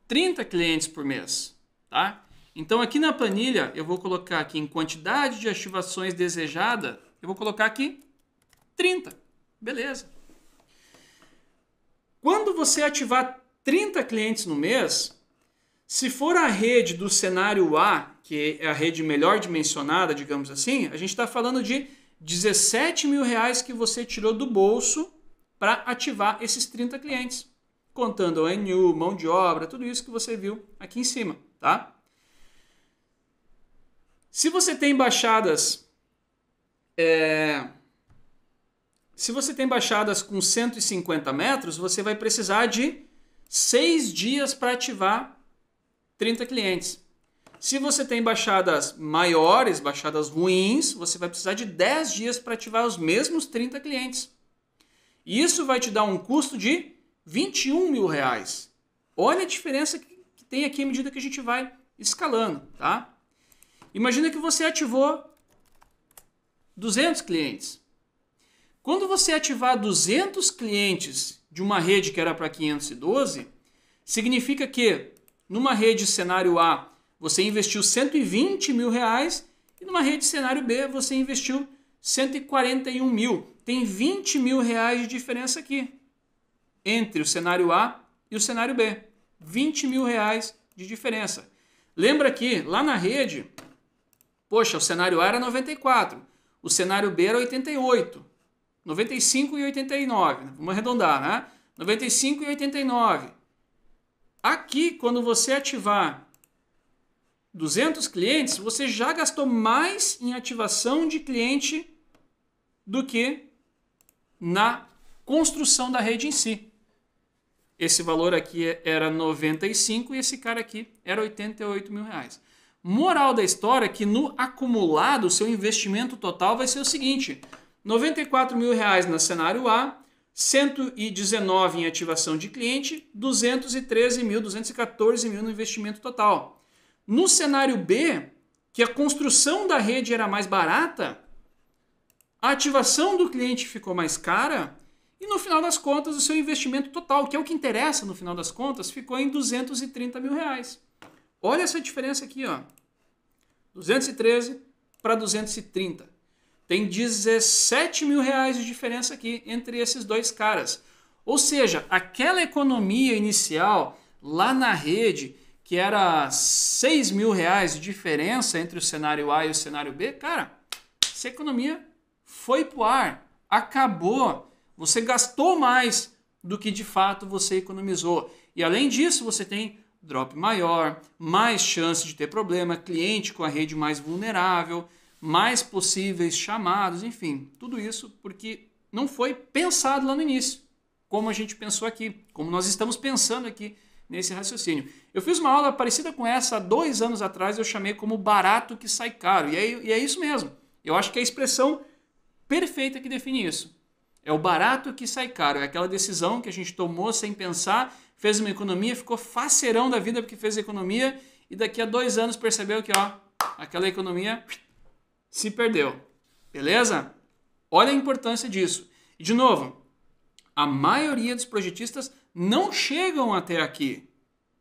30 clientes por mês, tá? Então aqui na planilha eu vou colocar aqui em quantidade de ativações desejada, eu vou colocar aqui 30. Beleza. Quando você ativar 30 clientes no mês, se for a rede do cenário A que é a rede melhor dimensionada, digamos assim, a gente está falando de 17 mil reais que você tirou do bolso para ativar esses 30 clientes, contando o NU, mão de obra, tudo isso que você viu aqui em cima, tá? Se você tem baixadas, é... se você tem baixadas com 150 metros, você vai precisar de 6 dias para ativar 30 clientes. Se você tem baixadas maiores, baixadas ruins, você vai precisar de 10 dias para ativar os mesmos 30 clientes. isso vai te dar um custo de 21 mil reais. Olha a diferença que tem aqui à medida que a gente vai escalando, tá? Imagina que você ativou 200 clientes. Quando você ativar 200 clientes de uma rede que era para 512, significa que numa rede cenário A você investiu 120 mil reais e numa rede cenário B você investiu 141 mil. Tem 20 mil reais de diferença aqui entre o cenário A e o cenário B. 20 mil reais de diferença. Lembra que lá na rede, poxa, o cenário A era 94, o cenário B era 88, 95 e 89, né? vamos arredondar, né? 95 e 89. Aqui, quando você ativar 200 clientes, você já gastou mais em ativação de cliente do que na construção da rede em si. Esse valor aqui era 95 e esse cara aqui era 88 mil reais. Moral da história é que no acumulado, o seu investimento total vai ser o seguinte: 94 mil reais no cenário A, 119 em ativação de cliente, 213 mil, 214 mil no investimento total. No cenário B, que a construção da rede era mais barata, a ativação do cliente ficou mais cara e no final das contas o seu investimento total, que é o que interessa no final das contas, ficou em 230 mil reais. Olha essa diferença aqui, ó. 213 para 230. Tem 17 mil reais de diferença aqui entre esses dois caras. Ou seja, aquela economia inicial lá na rede que era 6 mil reais de diferença entre o cenário A e o cenário B, cara, essa economia foi pro ar, acabou. Você gastou mais do que de fato você economizou. E além disso, você tem drop maior, mais chance de ter problema, cliente com a rede mais vulnerável, mais possíveis chamados, enfim, tudo isso porque não foi pensado lá no início, como a gente pensou aqui, como nós estamos pensando aqui nesse raciocínio. Eu fiz uma aula parecida com essa há dois anos atrás, eu chamei como barato que sai caro. E é, e é isso mesmo. Eu acho que é a expressão perfeita que define isso. É o barato que sai caro. É aquela decisão que a gente tomou sem pensar, fez uma economia, ficou faceirão da vida porque fez economia e daqui a dois anos percebeu que ó, aquela economia se perdeu. Beleza? Olha a importância disso. E de novo, a maioria dos projetistas não chegam até aqui.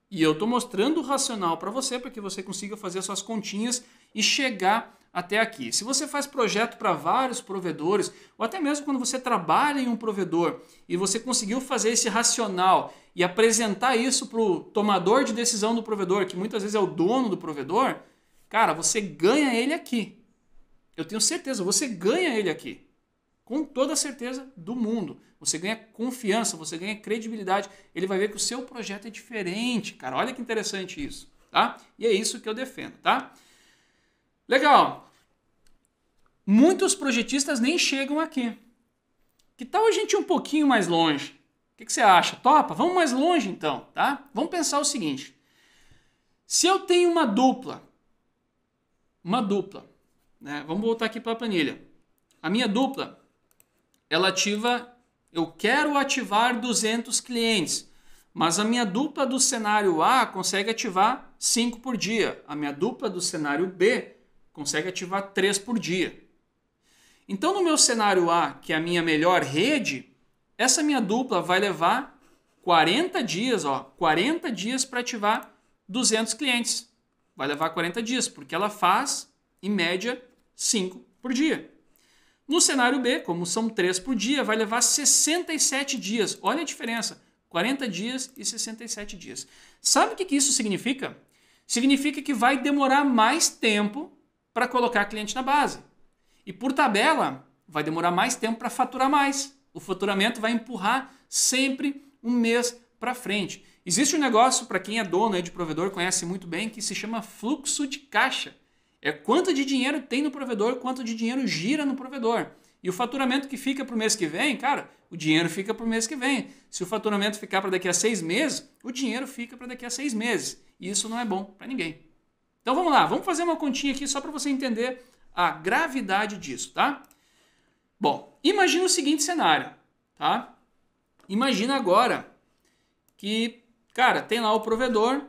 E eu estou mostrando o racional para você para que você consiga fazer suas continhas e chegar até aqui. Se você faz projeto para vários provedores, ou até mesmo quando você trabalha em um provedor e você conseguiu fazer esse racional e apresentar isso para o tomador de decisão do provedor, que muitas vezes é o dono do provedor, cara, você ganha ele aqui. Eu tenho certeza, você ganha ele aqui com toda a certeza do mundo. Você ganha confiança, você ganha credibilidade. Ele vai ver que o seu projeto é diferente, cara. Olha que interessante isso, tá? E é isso que eu defendo, tá? Legal. Muitos projetistas nem chegam aqui. Que tal a gente ir um pouquinho mais longe? O que, que você acha? Topa? Vamos mais longe então, tá? Vamos pensar o seguinte. Se eu tenho uma dupla, uma dupla, né? Vamos voltar aqui para a planilha. A minha dupla ela ativa, eu quero ativar 200 clientes, mas a minha dupla do cenário A consegue ativar 5 por dia, a minha dupla do cenário B consegue ativar 3 por dia. Então, no meu cenário A, que é a minha melhor rede, essa minha dupla vai levar 40 dias, ó, 40 dias para ativar 200 clientes. Vai levar 40 dias, porque ela faz, em média, 5 por dia. No cenário B, como são três por dia, vai levar 67 dias. Olha a diferença: 40 dias e 67 dias. Sabe o que, isso significa? Significa que vai demorar mais tempo para colocar cliente na base. E por tabela, vai demorar mais tempo para faturar mais. O faturamento vai empurrar sempre um mês para frente. Existe um negócio, para quem é dono de provedor, conhece muito bem, que se chama fluxo de caixa. É quanto de dinheiro tem no provedor, quanto de dinheiro gira no provedor. E o faturamento que fica para o mês que vem, cara, o dinheiro fica para o mês que vem. Se o faturamento ficar para daqui a seis meses, o dinheiro fica para daqui a seis meses. E isso não é bom para ninguém. Então vamos lá, vamos fazer uma continha aqui só para você entender a gravidade disso, tá? Bom, imagina o seguinte cenário, tá? Imagina agora que, cara, tem lá o provedor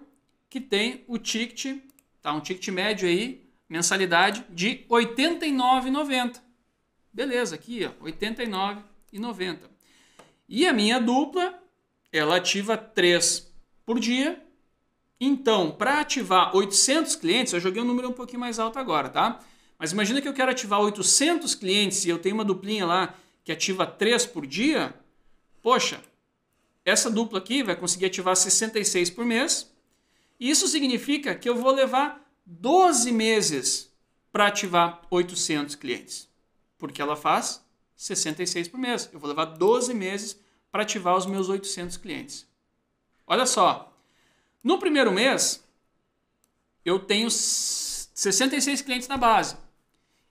que tem o ticket, tá? Um ticket médio aí mensalidade de R$ 89,90. Beleza, aqui ó, R$ 89,90. E a minha dupla, ela ativa 3 por dia. Então, para ativar 800 clientes, eu joguei um número um pouquinho mais alto agora, tá? Mas imagina que eu quero ativar 800 clientes e eu tenho uma duplinha lá que ativa 3 por dia. Poxa, essa dupla aqui vai conseguir ativar 66 por mês. E isso significa que eu vou levar 12 meses para ativar 800 clientes. Porque ela faz 66 por mês. Eu vou levar 12 meses para ativar os meus 800 clientes. Olha só. No primeiro mês, eu tenho 66 clientes na base.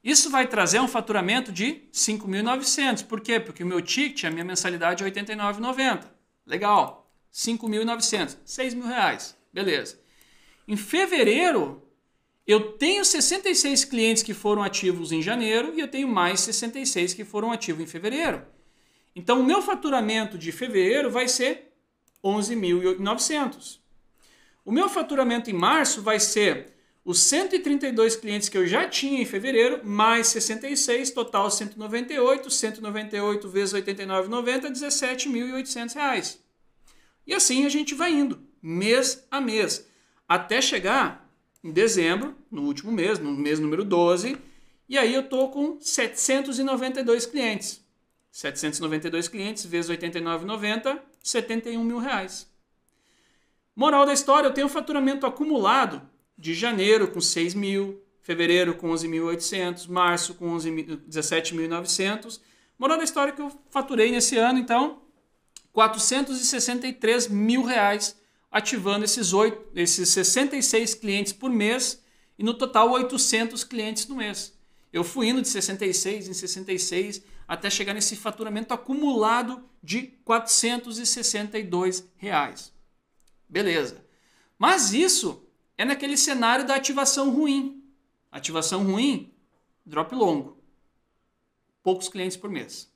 Isso vai trazer um faturamento de 5.900. Por quê? Porque o meu ticket, a minha mensalidade é 89,90. Legal. 5.900, 6.000 reais. Beleza. Em fevereiro, eu tenho 66 clientes que foram ativos em janeiro e eu tenho mais 66 que foram ativos em fevereiro. Então, o meu faturamento de fevereiro vai ser 11.900. O meu faturamento em março vai ser os 132 clientes que eu já tinha em fevereiro, mais 66, total 198, 198 vezes 89,90, 17.800 reais. E assim a gente vai indo, mês a mês, até chegar em dezembro, no último mês, no mês número 12, e aí eu estou com 792 clientes. 792 clientes vezes 89,90, 71 mil reais. Moral da história, eu tenho um faturamento acumulado de janeiro com 6 mil, fevereiro com 11.800, março com 17.900. Moral da história é que eu faturei nesse ano, então, 463 mil reais ativando esses, 8, esses 66 clientes por mês e no total 800 clientes no mês. Eu fui indo de 66 em 66 até chegar nesse faturamento acumulado de 462 reais. Beleza. Mas isso é naquele cenário da ativação ruim. Ativação ruim, drop longo. Poucos clientes por mês.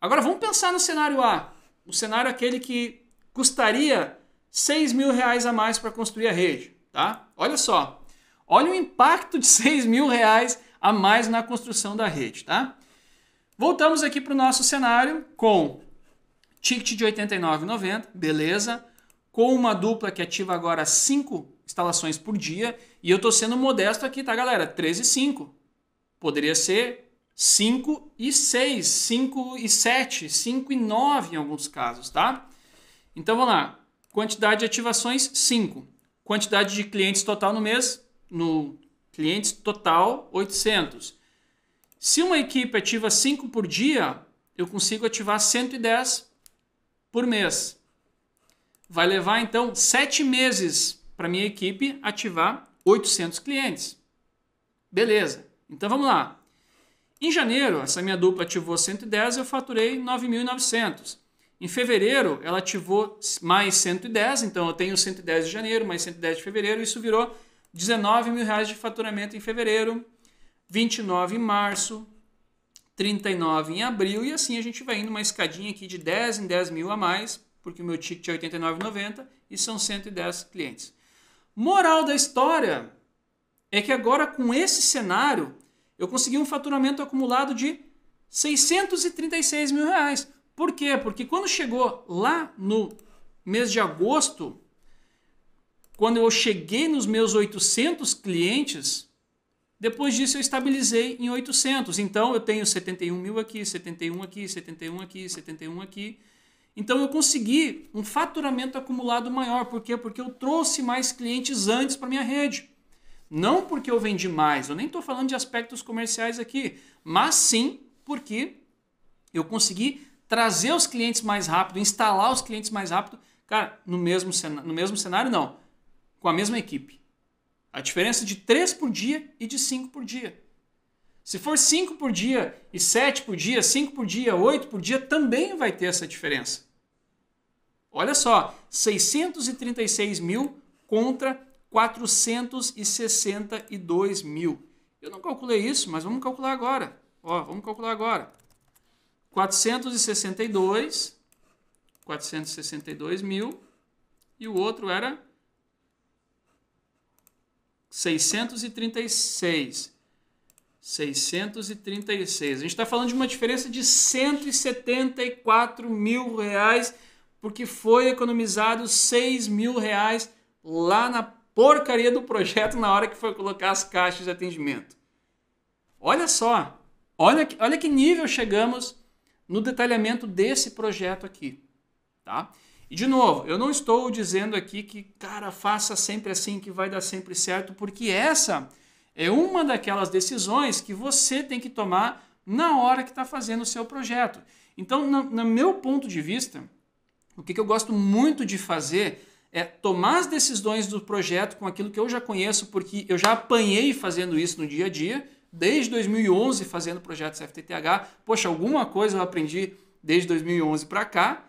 Agora vamos pensar no cenário A, o cenário é aquele que custaria 6 mil reais a mais para construir a rede. Tá? Olha só, olha o impacto de 6 mil reais a mais na construção da rede. Tá? Voltamos aqui para o nosso cenário com ticket de 89,90, beleza, com uma dupla que ativa agora 5 instalações por dia, e eu estou sendo modesto aqui, tá galera? 13 e 5. Poderia ser 5 e 6, 5 e 7, 5 e 9 em alguns casos, tá? Então vamos lá. Quantidade de ativações, 5. Quantidade de clientes total no mês, no clientes total, 800. Se uma equipe ativa 5 por dia, eu consigo ativar 110 por mês. Vai levar então 7 meses para minha equipe ativar 800 clientes. Beleza. Então vamos lá. Em janeiro, essa minha dupla ativou 110, eu faturei 9.900. Em fevereiro, ela ativou mais 110, então eu tenho 110 de janeiro, mais 110 de fevereiro, isso virou 19 mil reais de faturamento em fevereiro, 29 em março, 39 em abril, e assim a gente vai indo uma escadinha aqui de 10 em 10 mil a mais, porque o meu ticket é 89,90 e são 110 clientes. Moral da história é que agora com esse cenário eu consegui um faturamento acumulado de 636 mil reais. Por quê? Porque quando chegou lá no mês de agosto, quando eu cheguei nos meus 800 clientes, depois disso eu estabilizei em 800. Então eu tenho 71 mil aqui, 71 aqui, 71 aqui, 71 aqui. Então eu consegui um faturamento acumulado maior. Por quê? Porque eu trouxe mais clientes antes para minha rede. Não porque eu vendi mais, eu nem estou falando de aspectos comerciais aqui, mas sim porque eu consegui trazer os clientes mais rápido, instalar os clientes mais rápido, cara, no mesmo, no mesmo cenário não, com a mesma equipe. A diferença de 3 por dia e de 5 por dia. Se for 5 por dia e 7 por dia, 5 por dia, 8 por dia, também vai ter essa diferença. Olha só, 636 mil contra 462 mil. Eu não calculei isso, mas vamos calcular agora. Ó, vamos calcular agora. 462, 462 mil, e o outro era 636. 636. A gente está falando de uma diferença de 174 mil reais, porque foi economizado 6 mil reais lá na porcaria do projeto na hora que foi colocar as caixas de atendimento. Olha só, olha, olha que nível chegamos no detalhamento desse projeto aqui, tá? E de novo, eu não estou dizendo aqui que, cara, faça sempre assim que vai dar sempre certo, porque essa é uma daquelas decisões que você tem que tomar na hora que está fazendo o seu projeto. Então, no, no meu ponto de vista, o que, que eu gosto muito de fazer é tomar as decisões do projeto com aquilo que eu já conheço, porque eu já apanhei fazendo isso no dia a dia, desde 2011 fazendo projetos FTTH. Poxa, alguma coisa eu aprendi desde 2011 para cá.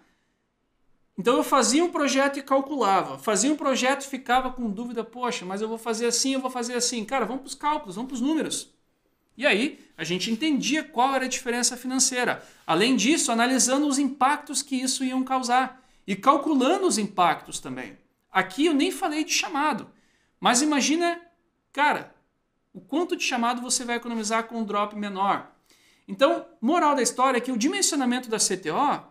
Então eu fazia um projeto e calculava. Fazia um projeto e ficava com dúvida, poxa, mas eu vou fazer assim, eu vou fazer assim. Cara, vamos para os cálculos, vamos para os números. E aí a gente entendia qual era a diferença financeira. Além disso, analisando os impactos que isso iam causar e calculando os impactos também. Aqui eu nem falei de chamado, mas imagina, cara, o quanto de chamado você vai economizar com um drop menor. Então, moral da história é que o dimensionamento da CTO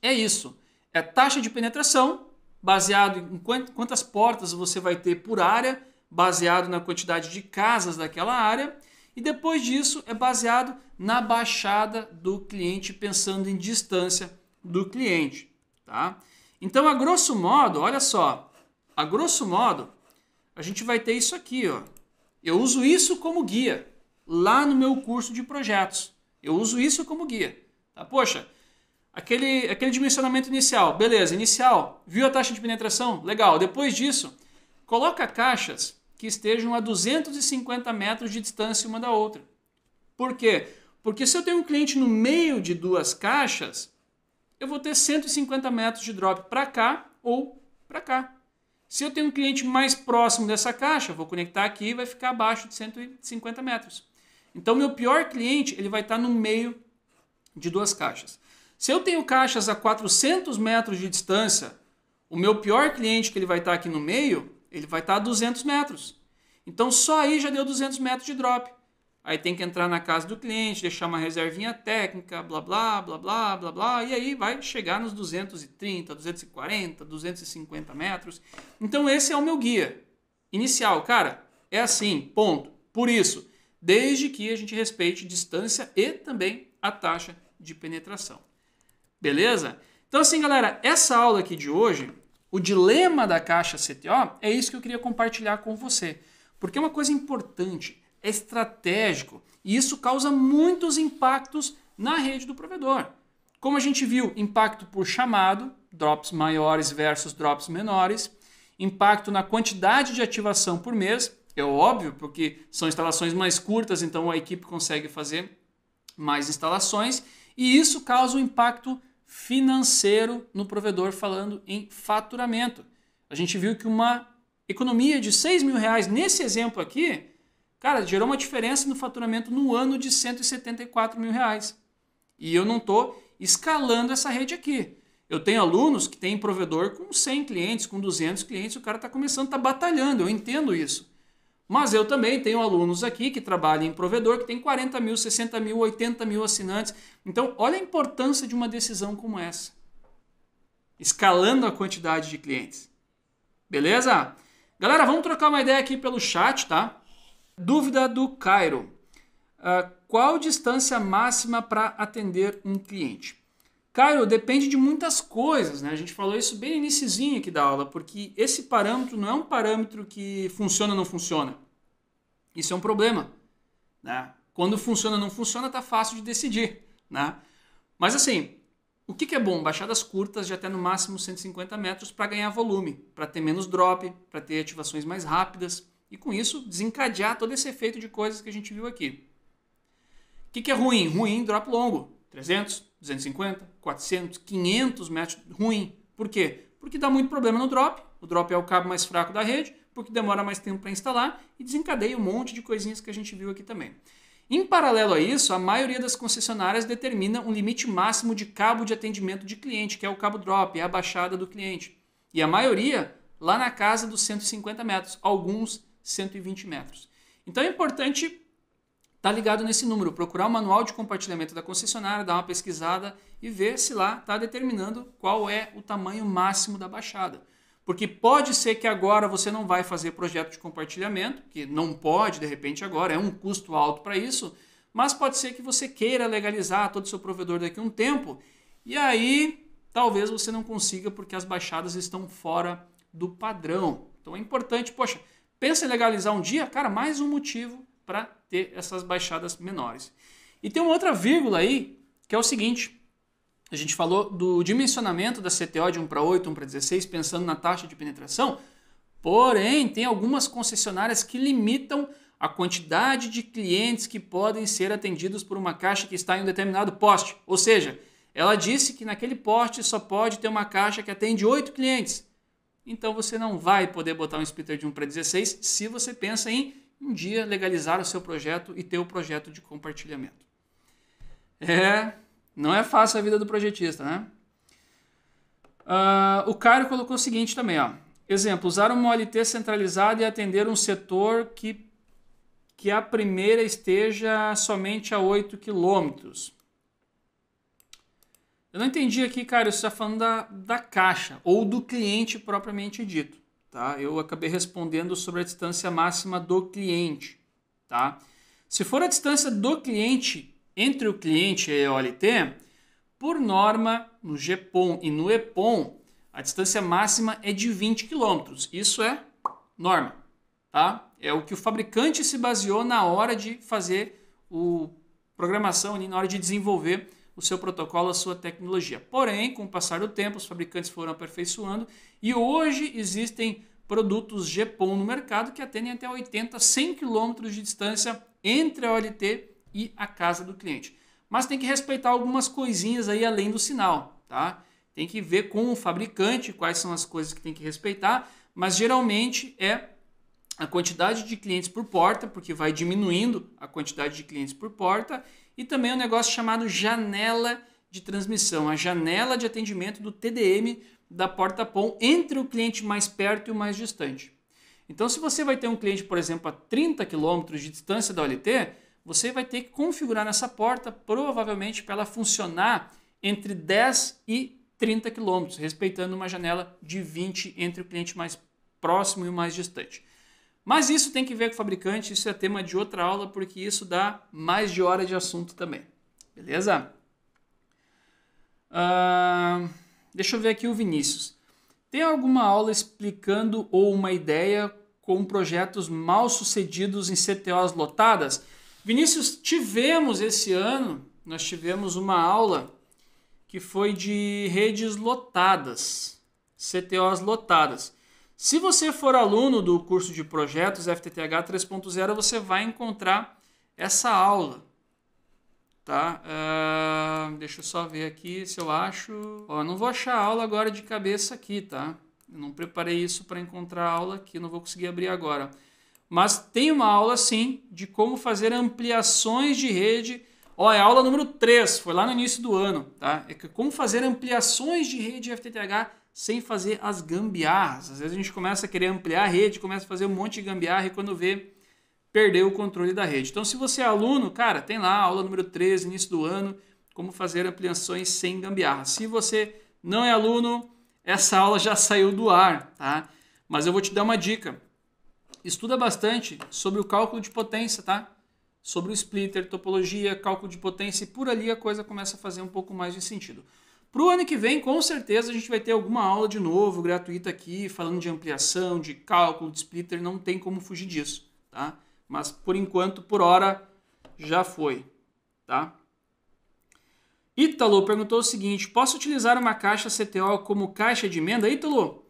é isso: é taxa de penetração, baseado em quantas portas você vai ter por área, baseado na quantidade de casas daquela área, e depois disso é baseado na baixada do cliente, pensando em distância do cliente. Tá? Então, a grosso modo, olha só, a grosso modo, a gente vai ter isso aqui, ó. Eu uso isso como guia lá no meu curso de projetos. Eu uso isso como guia. Tá? Poxa, aquele, aquele dimensionamento inicial, beleza, inicial, viu a taxa de penetração? Legal. Depois disso, coloca caixas que estejam a 250 metros de distância uma da outra. Por quê? Porque se eu tenho um cliente no meio de duas caixas, eu vou ter 150 metros de drop para cá ou para cá. Se eu tenho um cliente mais próximo dessa caixa, vou conectar aqui e vai ficar abaixo de 150 metros. Então, meu pior cliente ele vai estar no meio de duas caixas. Se eu tenho caixas a 400 metros de distância, o meu pior cliente que ele vai estar aqui no meio, ele vai estar a 200 metros. Então, só aí já deu 200 metros de drop. Aí tem que entrar na casa do cliente, deixar uma reservinha técnica, blá, blá, blá, blá, blá, blá. E aí vai chegar nos 230, 240, 250 metros. Então esse é o meu guia inicial. Cara, é assim, ponto. Por isso, desde que a gente respeite distância e também a taxa de penetração. Beleza? Então assim, galera, essa aula aqui de hoje, o dilema da caixa CTO, é isso que eu queria compartilhar com você. Porque é uma coisa importante estratégico. E isso causa muitos impactos na rede do provedor. Como a gente viu, impacto por chamado, drops maiores versus drops menores, impacto na quantidade de ativação por mês, é óbvio, porque são instalações mais curtas, então a equipe consegue fazer mais instalações, e isso causa um impacto financeiro no provedor, falando em faturamento. A gente viu que uma economia de 6 mil reais nesse exemplo aqui Cara, gerou uma diferença no faturamento no ano de 174 mil reais. E eu não estou escalando essa rede aqui. Eu tenho alunos que têm provedor com 100 clientes, com 200 clientes, o cara está começando, está batalhando, eu entendo isso. Mas eu também tenho alunos aqui que trabalham em provedor, que tem 40 mil, 60 mil, 80 mil assinantes. Então, olha a importância de uma decisão como essa. Escalando a quantidade de clientes. Beleza? Galera, vamos trocar uma ideia aqui pelo chat, tá? Dúvida do Cairo. Uh, qual distância máxima para atender um cliente? Cairo, depende de muitas coisas, né? A gente falou isso bem iníciozinho aqui da aula, porque esse parâmetro não é um parâmetro que funciona ou não funciona. Isso é um problema, né? Quando funciona ou não funciona, tá fácil de decidir, né? Mas assim, o que, que é bom? Baixadas curtas de até no máximo 150 metros para ganhar volume, para ter menos drop, para ter ativações mais rápidas e com isso desencadear todo esse efeito de coisas que a gente viu aqui. O que, que é ruim? Ruim drop longo. 300, 250, 400, 500 metros ruim. Por quê? Porque dá muito problema no drop. O drop é o cabo mais fraco da rede, porque demora mais tempo para instalar e desencadeia um monte de coisinhas que a gente viu aqui também. Em paralelo a isso, a maioria das concessionárias determina um limite máximo de cabo de atendimento de cliente, que é o cabo drop, é a baixada do cliente. E a maioria lá na casa dos 150 metros, alguns 120 metros. Então é importante estar tá ligado nesse número, procurar o manual de compartilhamento da concessionária, dar uma pesquisada e ver se lá está determinando qual é o tamanho máximo da baixada. Porque pode ser que agora você não vai fazer projeto de compartilhamento, que não pode de repente agora, é um custo alto para isso, mas pode ser que você queira legalizar todo o seu provedor daqui a um tempo, e aí talvez você não consiga porque as baixadas estão fora do padrão. Então é importante, poxa, Pensa em legalizar um dia? Cara, mais um motivo para ter essas baixadas menores. E tem uma outra vírgula aí, que é o seguinte. A gente falou do dimensionamento da CTO de 1 para 8, 1 para 16, pensando na taxa de penetração. Porém, tem algumas concessionárias que limitam a quantidade de clientes que podem ser atendidos por uma caixa que está em um determinado poste. Ou seja, ela disse que naquele poste só pode ter uma caixa que atende 8 clientes. Então você não vai poder botar um splitter de 1 para 16 se você pensa em um dia legalizar o seu projeto e ter o projeto de compartilhamento. É, não é fácil a vida do projetista, né? Uh, o Caio colocou o seguinte também, ó. Exemplo, usar uma OLT centralizada e atender um setor que, que a primeira esteja somente a 8 quilômetros. Eu não entendi aqui, cara, você está falando da, da caixa ou do cliente propriamente dito, tá? Eu acabei respondendo sobre a distância máxima do cliente, tá? Se for a distância do cliente entre o cliente e a EOLT, por norma, no GPOM e no EPOM, a distância máxima é de 20 km. Isso é norma, tá? É o que o fabricante se baseou na hora de fazer o programação, na hora de desenvolver o seu protocolo, a sua tecnologia. Porém, com o passar do tempo, os fabricantes foram aperfeiçoando e hoje existem produtos GPON no mercado que atendem até 80, 100 km de distância entre a OLT e a casa do cliente. Mas tem que respeitar algumas coisinhas aí além do sinal, tá? Tem que ver com o fabricante quais são as coisas que tem que respeitar, mas geralmente é a quantidade de clientes por porta, porque vai diminuindo a quantidade de clientes por porta e também um negócio chamado janela de transmissão, a janela de atendimento do TDM da porta POM entre o cliente mais perto e o mais distante. Então, se você vai ter um cliente, por exemplo, a 30 km de distância da OLT, você vai ter que configurar nessa porta, provavelmente para ela funcionar entre 10 e 30 km, respeitando uma janela de 20 entre o cliente mais próximo e o mais distante. Mas isso tem que ver com o fabricante, isso é tema de outra aula, porque isso dá mais de hora de assunto também. Beleza? Uh, deixa eu ver aqui o Vinícius. Tem alguma aula explicando ou uma ideia com projetos mal sucedidos em CTOs lotadas? Vinícius, tivemos esse ano, nós tivemos uma aula que foi de redes lotadas, CTOs lotadas. Se você for aluno do curso de projetos FTTH 3.0, você vai encontrar essa aula. Tá? Uh, deixa eu só ver aqui se eu acho. Ó, não vou achar a aula agora de cabeça aqui, tá? Eu não preparei isso para encontrar a aula aqui, não vou conseguir abrir agora. Mas tem uma aula sim de como fazer ampliações de rede. Ó, é a aula número 3, foi lá no início do ano, tá? É como fazer ampliações de rede FTTH sem fazer as gambiarras. Às vezes a gente começa a querer ampliar a rede, começa a fazer um monte de gambiarra e quando vê, perdeu o controle da rede. Então, se você é aluno, cara, tem lá aula número 13, início do ano, como fazer ampliações sem gambiarra. Se você não é aluno, essa aula já saiu do ar, tá? Mas eu vou te dar uma dica. Estuda bastante sobre o cálculo de potência, tá? Sobre o splitter, topologia, cálculo de potência e por ali a coisa começa a fazer um pouco mais de sentido. Para o ano que vem, com certeza, a gente vai ter alguma aula de novo, gratuita aqui, falando de ampliação, de cálculo, de splitter, não tem como fugir disso, tá? Mas por enquanto, por hora, já foi, tá? Ítalo perguntou o seguinte: posso utilizar uma caixa CTO como caixa de emenda? Ítalo,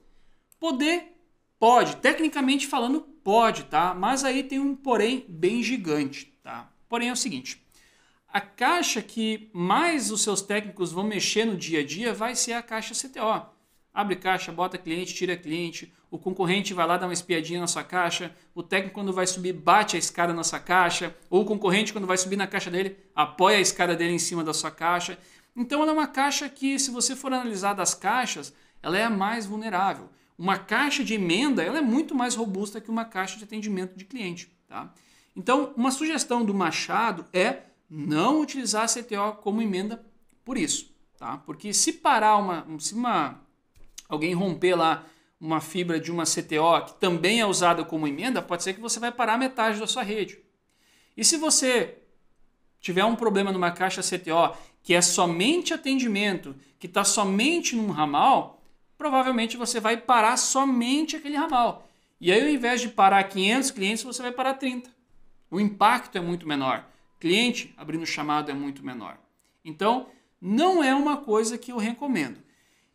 poder, pode. Tecnicamente falando, pode, tá? Mas aí tem um porém bem gigante, tá? Porém é o seguinte: a caixa que mais os seus técnicos vão mexer no dia a dia vai ser a caixa CTO. Abre caixa, bota cliente, tira cliente, o concorrente vai lá dar uma espiadinha na sua caixa, o técnico quando vai subir bate a escada na sua caixa, ou o concorrente quando vai subir na caixa dele apoia a escada dele em cima da sua caixa. Então ela é uma caixa que, se você for analisar das caixas, ela é a mais vulnerável. Uma caixa de emenda ela é muito mais robusta que uma caixa de atendimento de cliente. Tá? Então, uma sugestão do Machado é não utilizar a CTO como emenda por isso, tá? Porque se parar uma, se uma alguém romper lá uma fibra de uma CTO que também é usada como emenda, pode ser que você vai parar metade da sua rede. E se você tiver um problema numa caixa CTO que é somente atendimento, que está somente num ramal, provavelmente você vai parar somente aquele ramal. E aí, ao invés de parar 500 clientes, você vai parar 30. O impacto é muito menor cliente, abrindo chamado é muito menor. Então, não é uma coisa que eu recomendo.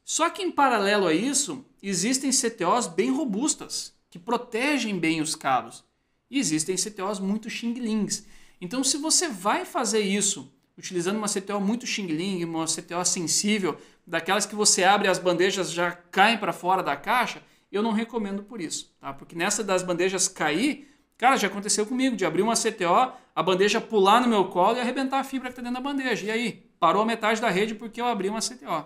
Só que em paralelo a isso, existem CTOs bem robustas, que protegem bem os cabos. E existem CTOs muito xing-lings. Então, se você vai fazer isso utilizando uma CTO muito xing-ling, uma CTO sensível, daquelas que você abre as bandejas já caem para fora da caixa, eu não recomendo por isso, tá? Porque nessa das bandejas cair, Cara, já aconteceu comigo de abrir uma CTO, a bandeja pular no meu colo e arrebentar a fibra que está dentro da bandeja. E aí? Parou a metade da rede porque eu abri uma CTO.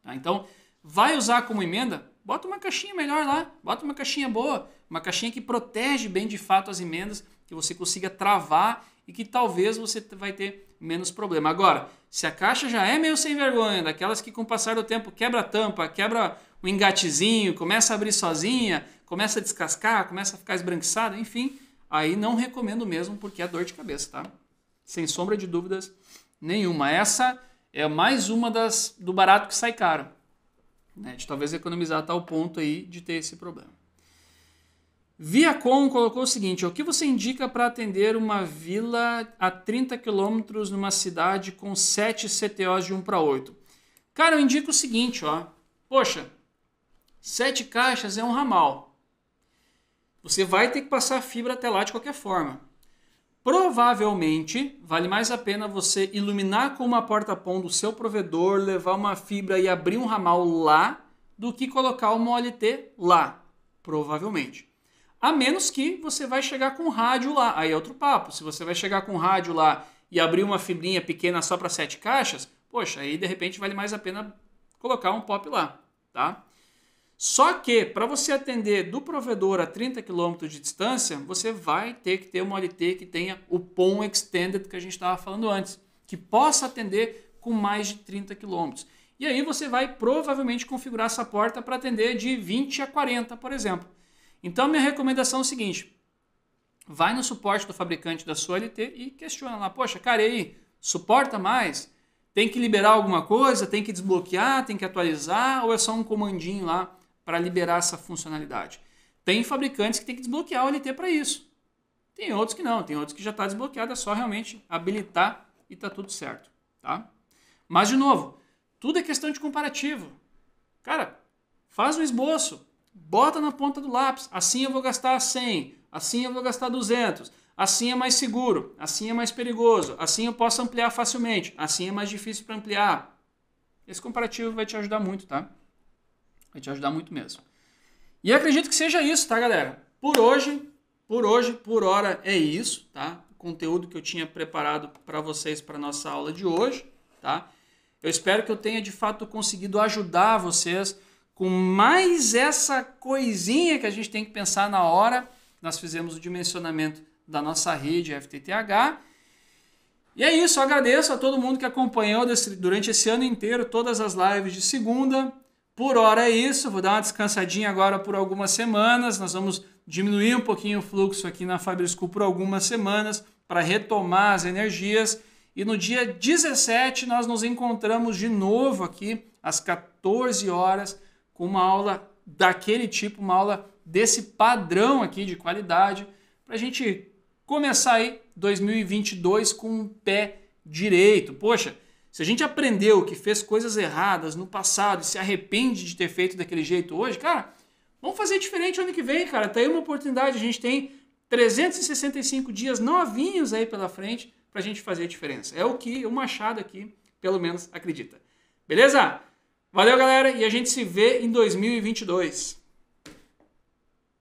Tá? Então, vai usar como emenda? Bota uma caixinha melhor lá, bota uma caixinha boa, uma caixinha que protege bem de fato as emendas, que você consiga travar e que talvez você vai ter menos problema. Agora, se a caixa já é meio sem vergonha, daquelas que com o passar do tempo quebra a tampa, quebra o engatezinho, começa a abrir sozinha, começa a descascar, começa a ficar esbranquiçada, enfim, aí não recomendo mesmo porque é dor de cabeça, tá? Sem sombra de dúvidas nenhuma. Essa é mais uma das do barato que sai caro, né? De talvez economizar a tal ponto aí de ter esse problema. Viacom colocou o seguinte: o que você indica para atender uma vila a 30 quilômetros numa cidade com 7 CTOs de 1 para 8? Cara, eu indico o seguinte, ó. Poxa, 7 caixas é um ramal. Você vai ter que passar fibra até lá de qualquer forma. Provavelmente vale mais a pena você iluminar com uma porta-pão do seu provedor, levar uma fibra e abrir um ramal lá, do que colocar uma OLT lá. Provavelmente. A menos que você vai chegar com rádio lá. Aí é outro papo. Se você vai chegar com rádio lá e abrir uma fibrinha pequena só para sete caixas, poxa, aí de repente vale mais a pena colocar um pop lá, tá? Só que para você atender do provedor a 30 km de distância, você vai ter que ter uma OLT que tenha o POM Extended que a gente estava falando antes, que possa atender com mais de 30 km. E aí você vai provavelmente configurar essa porta para atender de 20 a 40, por exemplo. Então minha recomendação é o seguinte: vai no suporte do fabricante da sua LT e questiona lá, poxa, cara, aí, suporta mais? Tem que liberar alguma coisa? Tem que desbloquear? Tem que atualizar? Ou é só um comandinho lá para liberar essa funcionalidade. Tem fabricantes que tem que desbloquear o LT para isso. Tem outros que não, tem outros que já está desbloqueado, é só realmente habilitar e está tudo certo, tá? Mas de novo, tudo é questão de comparativo. Cara, faz um esboço, bota na ponta do lápis, assim eu vou gastar 100, assim eu vou gastar 200, assim é mais seguro, assim é mais perigoso, assim eu posso ampliar facilmente, assim é mais difícil para ampliar. Esse comparativo vai te ajudar muito, tá? Vai te ajudar muito mesmo. E acredito que seja isso, tá, galera? Por hoje, por hoje, por hora é isso, tá? O conteúdo que eu tinha preparado para vocês para nossa aula de hoje, tá? Eu espero que eu tenha de fato conseguido ajudar vocês com mais essa coisinha que a gente tem que pensar na hora. Nós fizemos o dimensionamento da nossa rede FTTH. E é isso, eu agradeço a todo mundo que acompanhou desse, durante esse ano inteiro todas as lives de segunda, por hora é isso, vou dar uma descansadinha agora por algumas semanas. Nós vamos diminuir um pouquinho o fluxo aqui na School por algumas semanas para retomar as energias. E no dia 17 nós nos encontramos de novo aqui às 14 horas com uma aula daquele tipo, uma aula desse padrão aqui de qualidade, para a gente começar aí 2022 com o pé direito. Poxa, se a gente aprendeu que fez coisas erradas no passado e se arrepende de ter feito daquele jeito hoje, cara, vamos fazer diferente ano que vem, cara. Tá aí uma oportunidade. A gente tem 365 dias novinhos aí pela frente para a gente fazer a diferença. É o que o Machado aqui, pelo menos, acredita. Beleza? Valeu, galera, e a gente se vê em 2022.